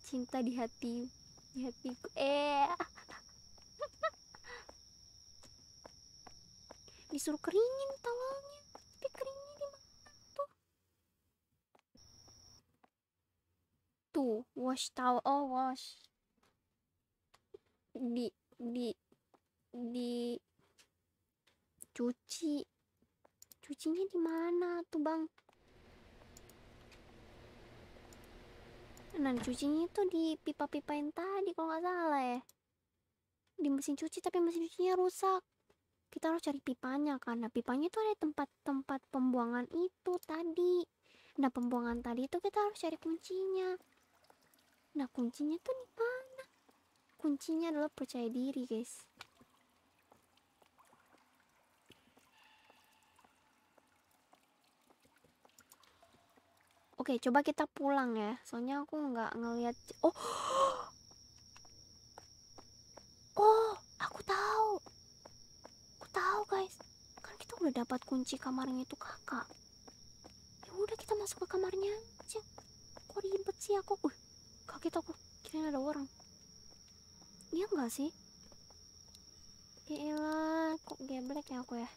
cinta di hati di hatiku eh *laughs* disuruh keringin tolongnya tapi keringnya di mana tuh tuh wash tau oh wash di di di cuci cucinya di mana tuh bang Nah, cucinya itu di pipa pipa yang tadi kalau nggak salah ya. Di mesin cuci tapi mesin cucinya rusak. Kita harus cari pipanya karena pipanya itu ada tempat-tempat pembuangan itu tadi. Nah, pembuangan tadi itu kita harus cari kuncinya. Nah, kuncinya tuh di mana? Kuncinya adalah percaya diri, guys. Oke, coba kita pulang ya. Soalnya aku nggak ngelihat. Oh, oh, aku tahu. Aku tahu guys. Kan kita udah dapat kunci kamarnya itu kakak. Ya udah kita masuk ke kamarnya aja. Kok ribet sih aku? Uh, kita aku. kira ada orang. Iya nggak sih? Iya. kok geblek ya aku ya?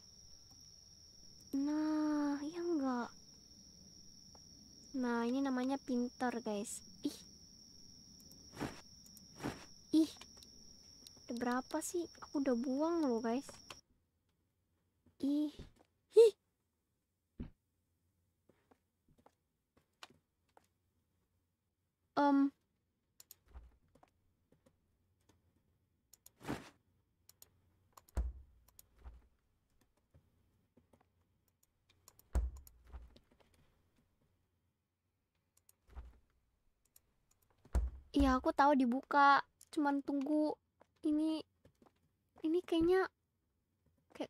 Nah, ya nggak Nah, ini namanya pintar guys. Ih. Ih. Ada berapa sih? Aku udah buang loh, guys. Ih. Ih. Um, Iya aku tahu dibuka, cuman tunggu ini ini kayaknya kayak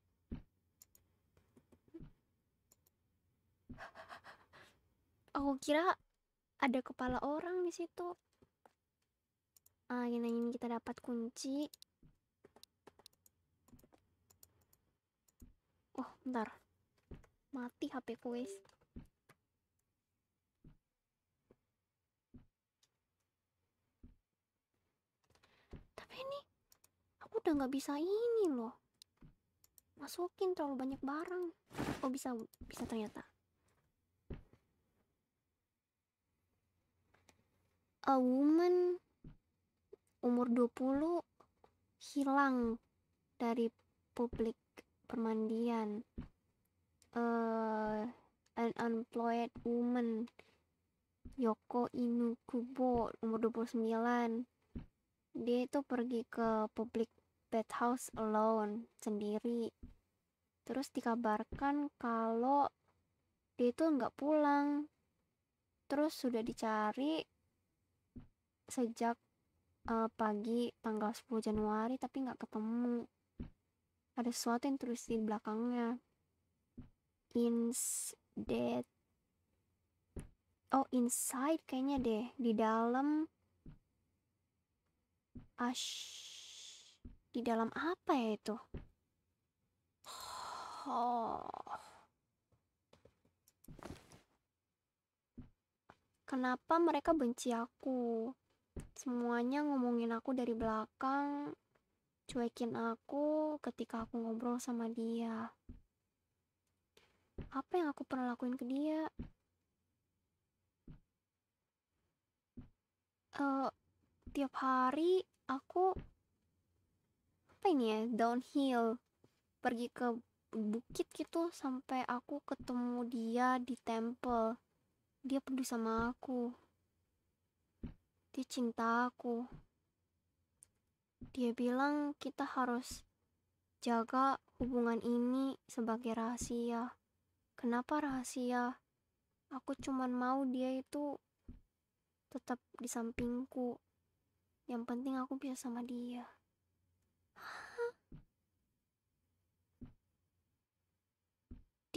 aku kira ada kepala orang di situ. Ah, ini ini kita dapat kunci. Oh, bentar. Mati HP ku, guys. aku udah nggak bisa ini loh masukin terlalu banyak barang oh bisa bisa ternyata a woman umur 20 hilang dari publik permandian uh, an unemployed woman Yoko Inukubo umur 29 dia itu pergi ke publik Bed house alone sendiri terus dikabarkan kalau dia itu nggak pulang terus sudah dicari sejak uh, pagi tanggal 10 Januari tapi nggak ketemu ada sesuatu yang terus di belakangnya ins dead oh inside kayaknya deh di dalam ash di dalam apa ya itu? Oh. Kenapa mereka benci aku? Semuanya ngomongin aku dari belakang, cuekin aku ketika aku ngobrol sama dia. Apa yang aku pernah lakuin ke dia? Uh, tiap hari aku apa ini ya downhill pergi ke bukit gitu sampai aku ketemu dia di temple dia peduli sama aku dia cinta aku dia bilang kita harus jaga hubungan ini sebagai rahasia kenapa rahasia aku cuman mau dia itu tetap di sampingku yang penting aku bisa sama dia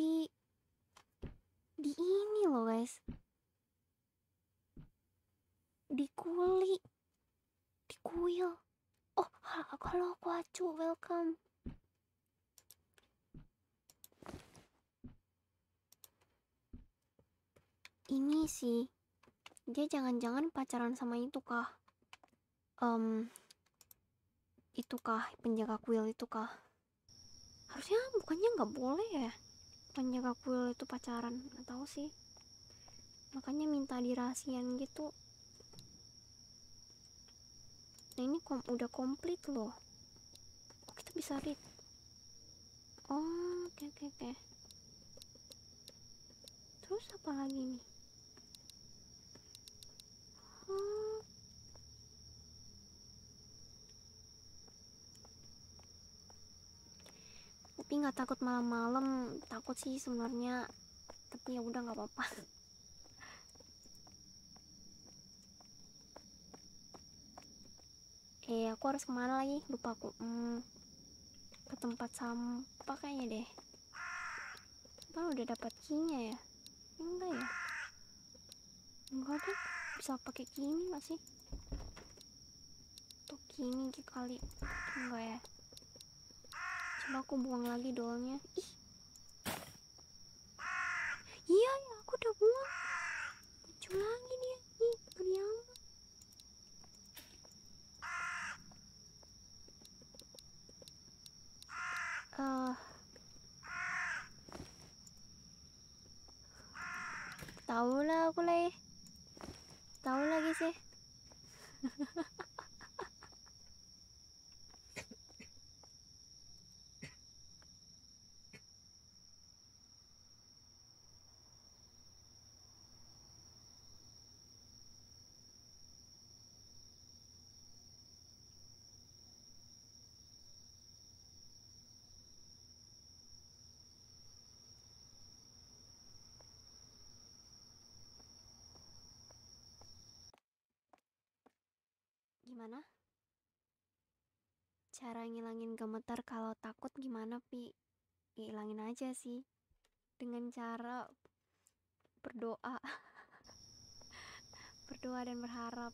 di di ini loh guys di kuli di kuil oh kalau aku acu welcome ini sih dia jangan-jangan pacaran sama itu kah um, itu kah penjaga kuil itu kah harusnya bukannya nggak boleh ya penjaga kuil itu pacaran nggak tahu sih makanya minta dirahasian gitu nah ini kom udah komplit loh oh, kita bisa read oh oke okay, oke okay, oke okay. terus apa lagi nih hmm, tapi nggak takut malam-malam takut sih sebenarnya tapi ya udah nggak apa-apa *laughs* eh aku harus kemana lagi lupa aku hmm, ke tempat sampah kayaknya deh kan udah dapat kinya ya enggak ya enggak deh bisa pakai kini masih tuh kini kali enggak ya coba aku buang lagi doangnya ih iya, iya aku udah buang muncul lagi dia ih ngeri uh, eh. tahu lah aku lagi tahu lagi sih *laughs* Gimana? Cara ngilangin gemeter kalau takut gimana, Pi? Ya, aja sih. Dengan cara berdoa. *laughs* berdoa dan berharap.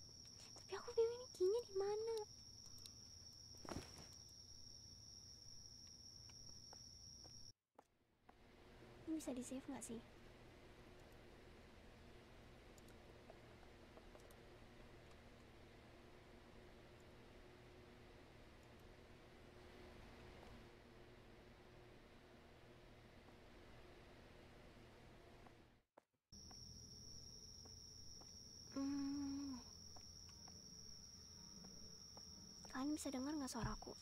Tapi aku bingung ini kinya di mana? Ini bisa di-save nggak sih? bisa dengar nggak suaraku?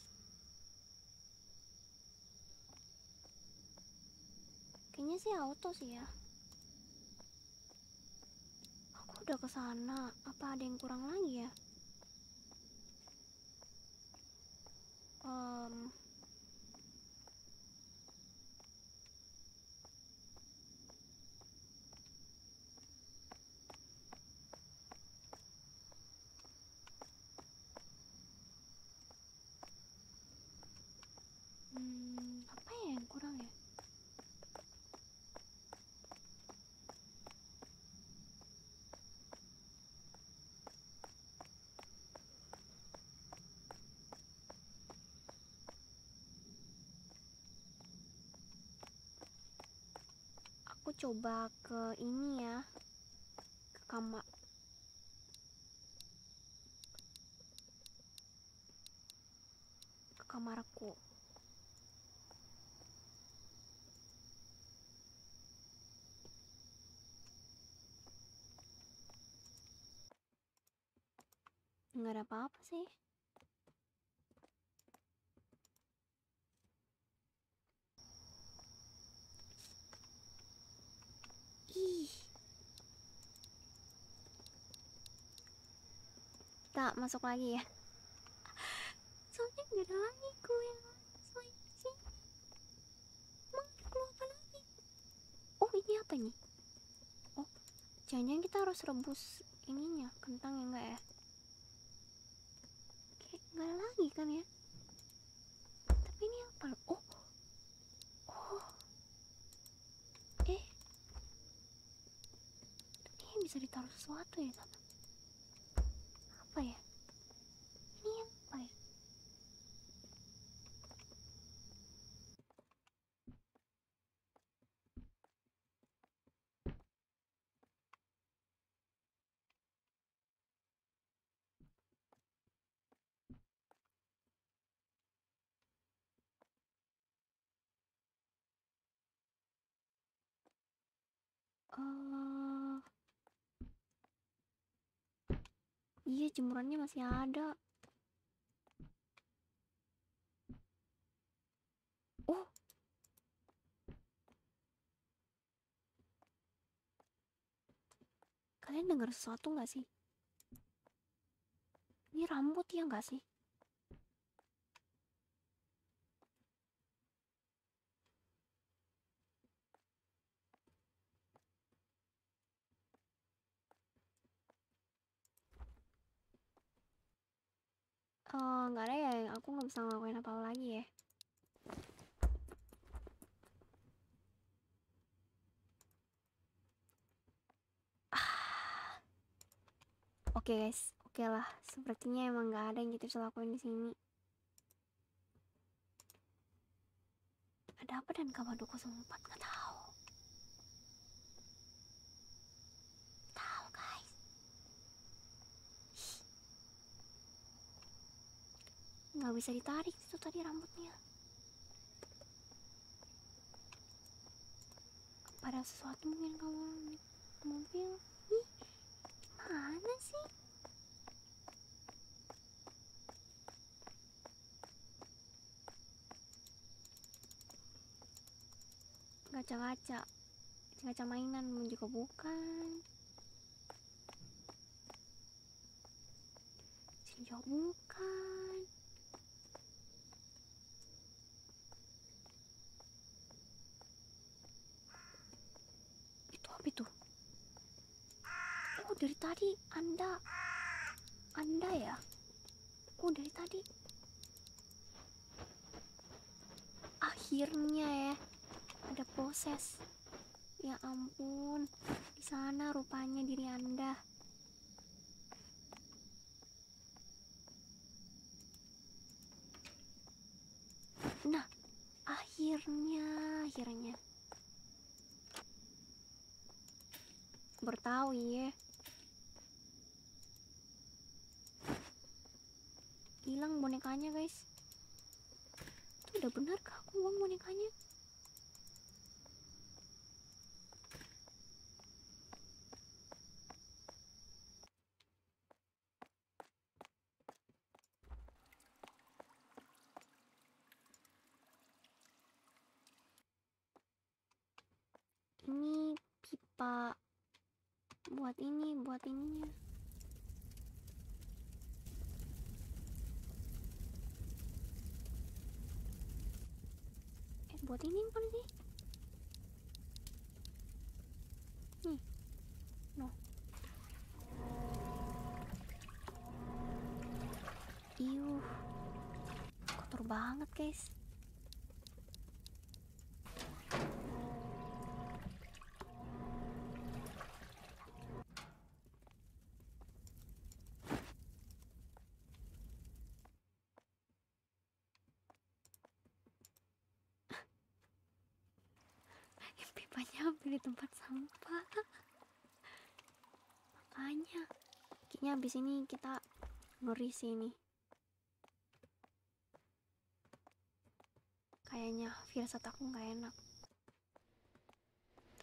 Kayaknya sih auto sih ya. Aku udah ke sana. Apa ada yang kurang lagi ya? Um, coba ke ini ya ke kamar ke kamarku nggak ada apa-apa sih masuk lagi ya soalnya nggak ada lagi kue yang selain sini emang apa lagi oh ini apa nih oh jangan-jangan kita harus rebus ininya kentang ya enggak ya kayak nggak ada lagi kan ya tapi ini apa oh oh eh ini bisa ditaruh sesuatu ya apa ya Allah iya jemurannya masih ada oh kalian dengar sesuatu nggak sih ini rambut ya nggak sih Oh, nggak ada ya yang aku nggak bisa ngelakuin apa lagi ya ah. Oke okay guys, oke okay lah. Sepertinya emang nggak ada yang kita gitu bisa lakuin di sini. Ada apa dan kawaduku sempat nggak tahu. nggak bisa ditarik itu tadi rambutnya pada sesuatu mungkin kamu mobil ih mana sih ngaca-ngaca ngaca mainan juga bukan Sinjau bukan tadi Anda Anda ya? Oh, dari tadi. Akhirnya ya ada proses. Ya ampun. Di sana rupanya diri Anda. Nah, akhirnya, akhirnya. Bertahu ya. hilang bonekanya guys itu udah benar kah aku uang bonekanya ini pipa buat ini buat ininya buat ini kan sih nih no kotor banget guys di tempat sampah makanya kayaknya abis ini kita ngeri ini kayaknya firasat aku nggak enak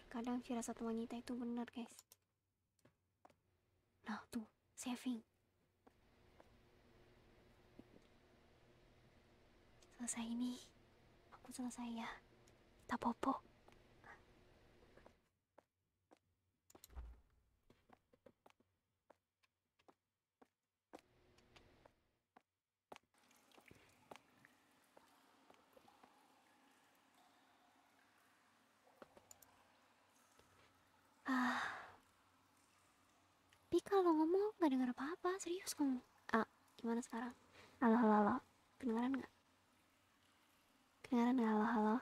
terkadang firasat wanita itu benar guys nah tuh saving selesai ini aku selesai ya kita popok nggak dengar apa-apa serius kamu ah gimana sekarang halo halo halo kedengaran nggak kedengaran nggak halo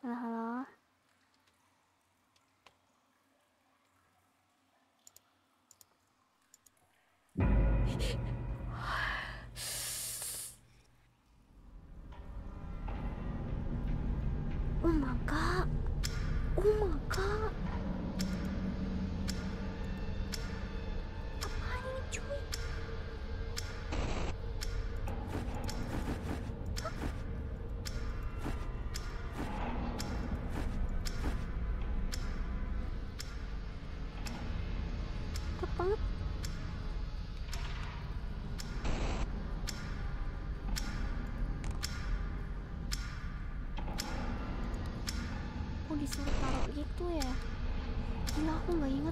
halo halo halo *laughs*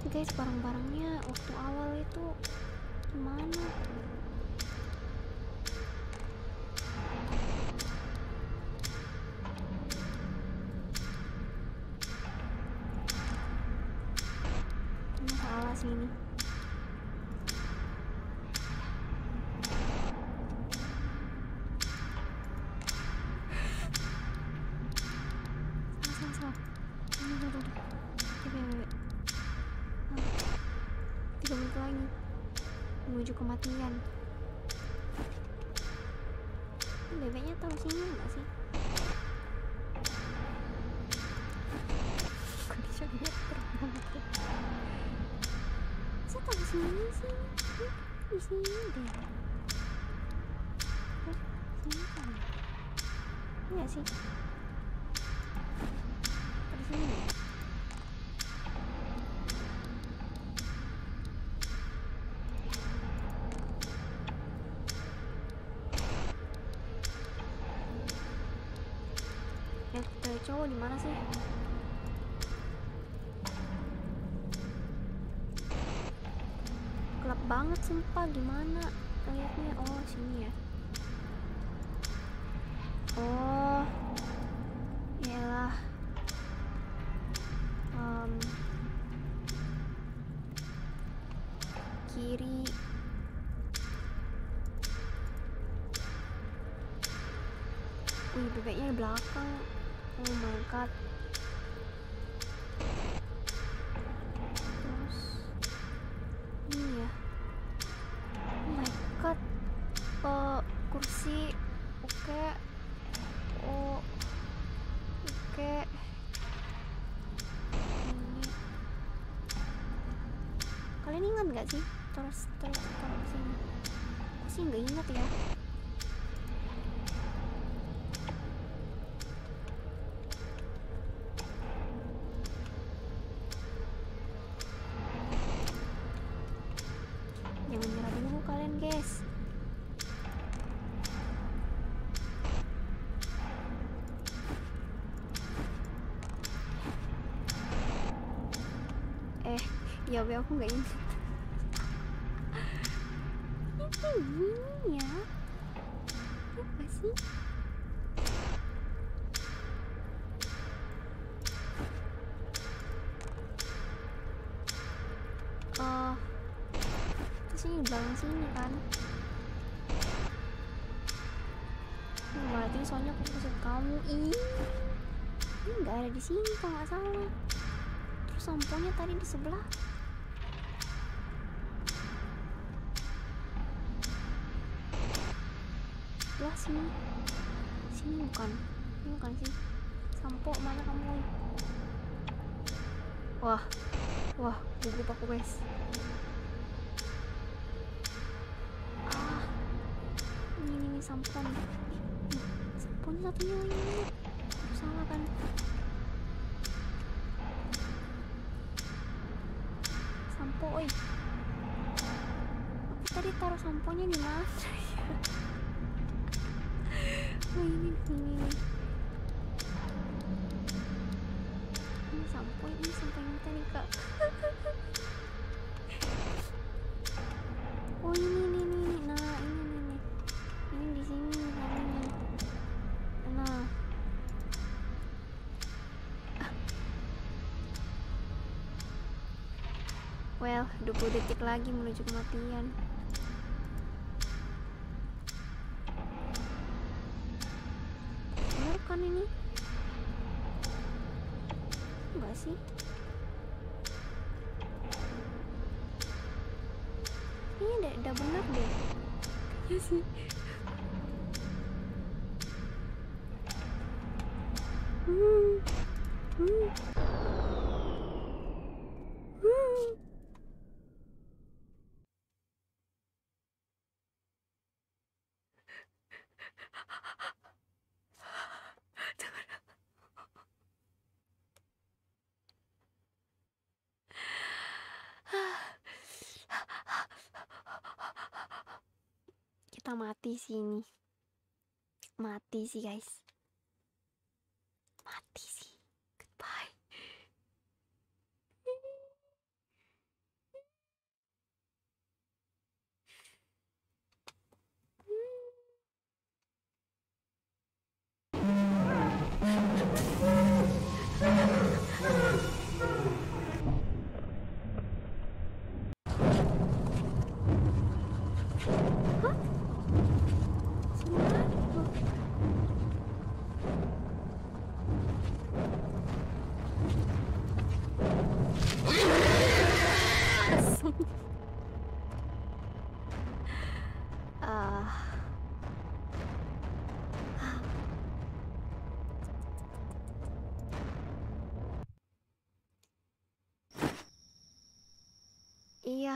guys barang-barangnya waktu awal itu gimana kematian bebeknya tahu sini enggak sih kondisinya saya tahu sini sih di sini deh ya? sini kali ya? iya nggak sih tahu di mana sih gelap banget sumpah gimana lihatnya oh sini ya nggak sih terus terus terus sini sih nggak ingat ya jangan kalian guys eh ya aku nggak ingat kamu ini nggak ada di sini kalau nggak salah terus sampelnya tadi di sebelah sebelah sini sini bukan ini bukan sih sampo mana kamu wah wah lupa aku guys ah ini ini sampo nih satunya salah kan sampo oi aku tadi taruh samponya di mana oh ini ini ini sampo ini sampo yang tadi kak *laughs* 20 detik lagi menuju kematian sini. m a t i s i h guys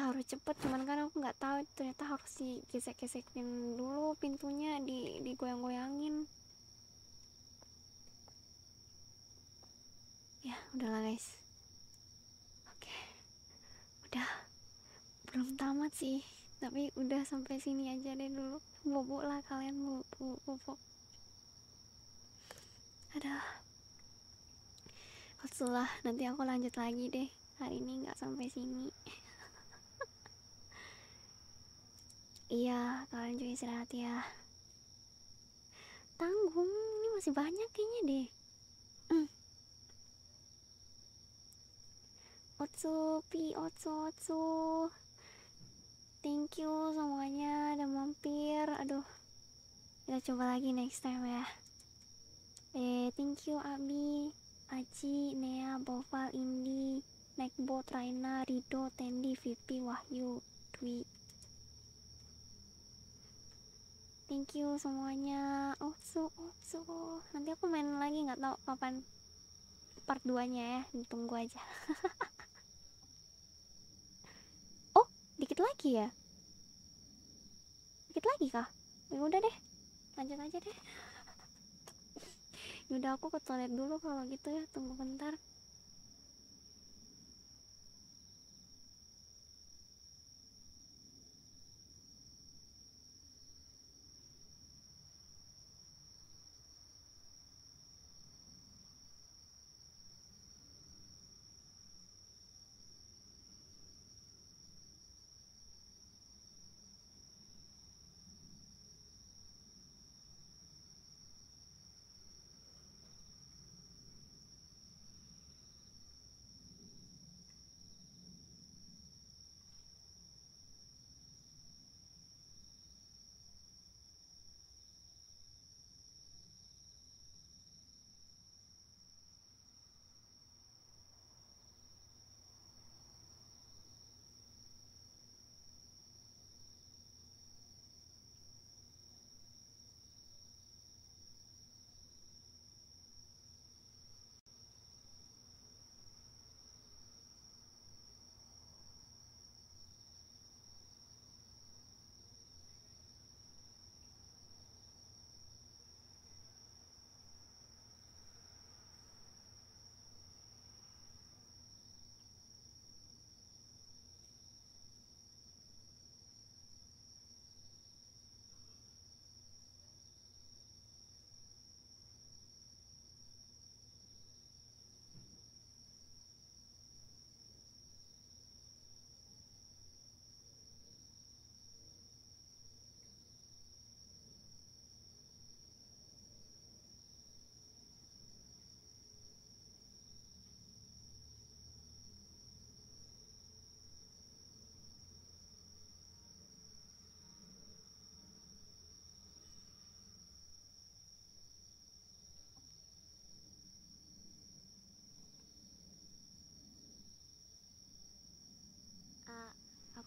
harus cepet cuman kan aku nggak tahu ternyata harus digesek-gesekin dulu pintunya di digoyang-goyangin ya udahlah guys oke okay. udah belum tamat sih tapi udah sampai sini aja deh dulu bobo lah kalian bobo ada setelah nanti aku lanjut lagi deh hari ini nggak sampai sini Iya, kalian juga istirahat ya. Tanggung, ini masih banyak kayaknya deh. Mm. Otsu, pi, otsu, otsu. Thank you semuanya udah mampir. Aduh, kita coba lagi next time ya. Eh, thank you Abi, Aji, Nea, Boval, Indi, Nekbot, Raina, Rido, Tendi, Vipi, Wahyu, Dwi. thank you semuanya oh Opsu Opsu oh, nanti aku main lagi nggak tau kapan part 2 nya ya ditunggu aja *laughs* oh dikit lagi ya dikit lagi kah ya udah deh lanjut aja deh *laughs* ya udah aku ke toilet dulu kalau gitu ya tunggu bentar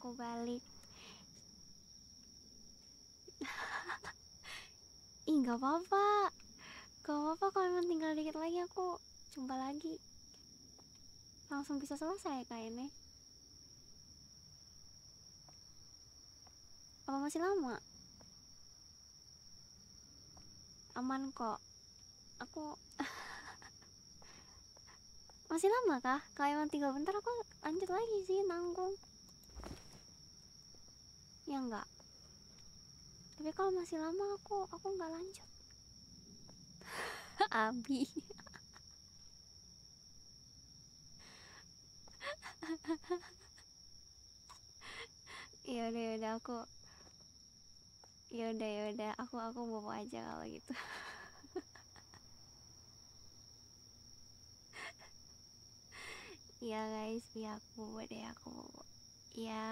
aku balik *laughs* ih gak apa-apa Gak apa-apa kalau emang tinggal dikit lagi aku jumpa lagi langsung bisa selesai kayaknya apa masih lama aman kok aku *laughs* masih lama kah kalau emang tinggal bentar aku lanjut lagi sih nanggung ya enggak tapi kalau masih lama aku aku nggak lanjut *laughs* Abi *laughs* yaudah yaudah aku yaudah yaudah aku aku bobo aja kalau gitu *laughs* ya guys ya aku bobo deh aku bobo ya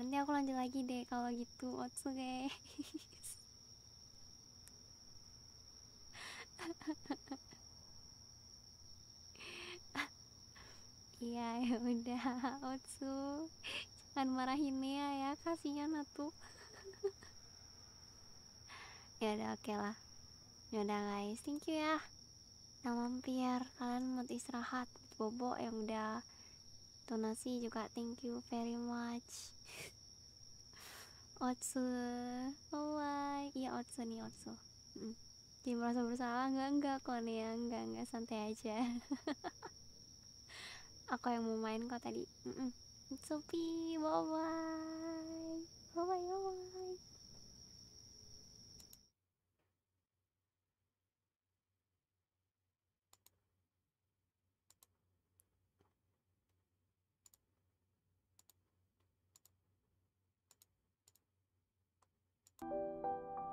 nanti aku lanjut lagi deh kalau gitu otsuge iya ya udah otsu jangan marahin Mia ya kasihan atuh ya udah oke okay lah ya udah guys thank you ya nah mampir kalian mau istirahat bobo yang udah donasi juga thank you very much *laughs* Otsu oh my iya Otsu nih Otsu mm. jadi merasa bersalah enggak enggak kok nih ya. enggak enggak santai aja *laughs* aku yang mau main kok tadi mm -mm. Sopi bye bye bye bye bye Thank you.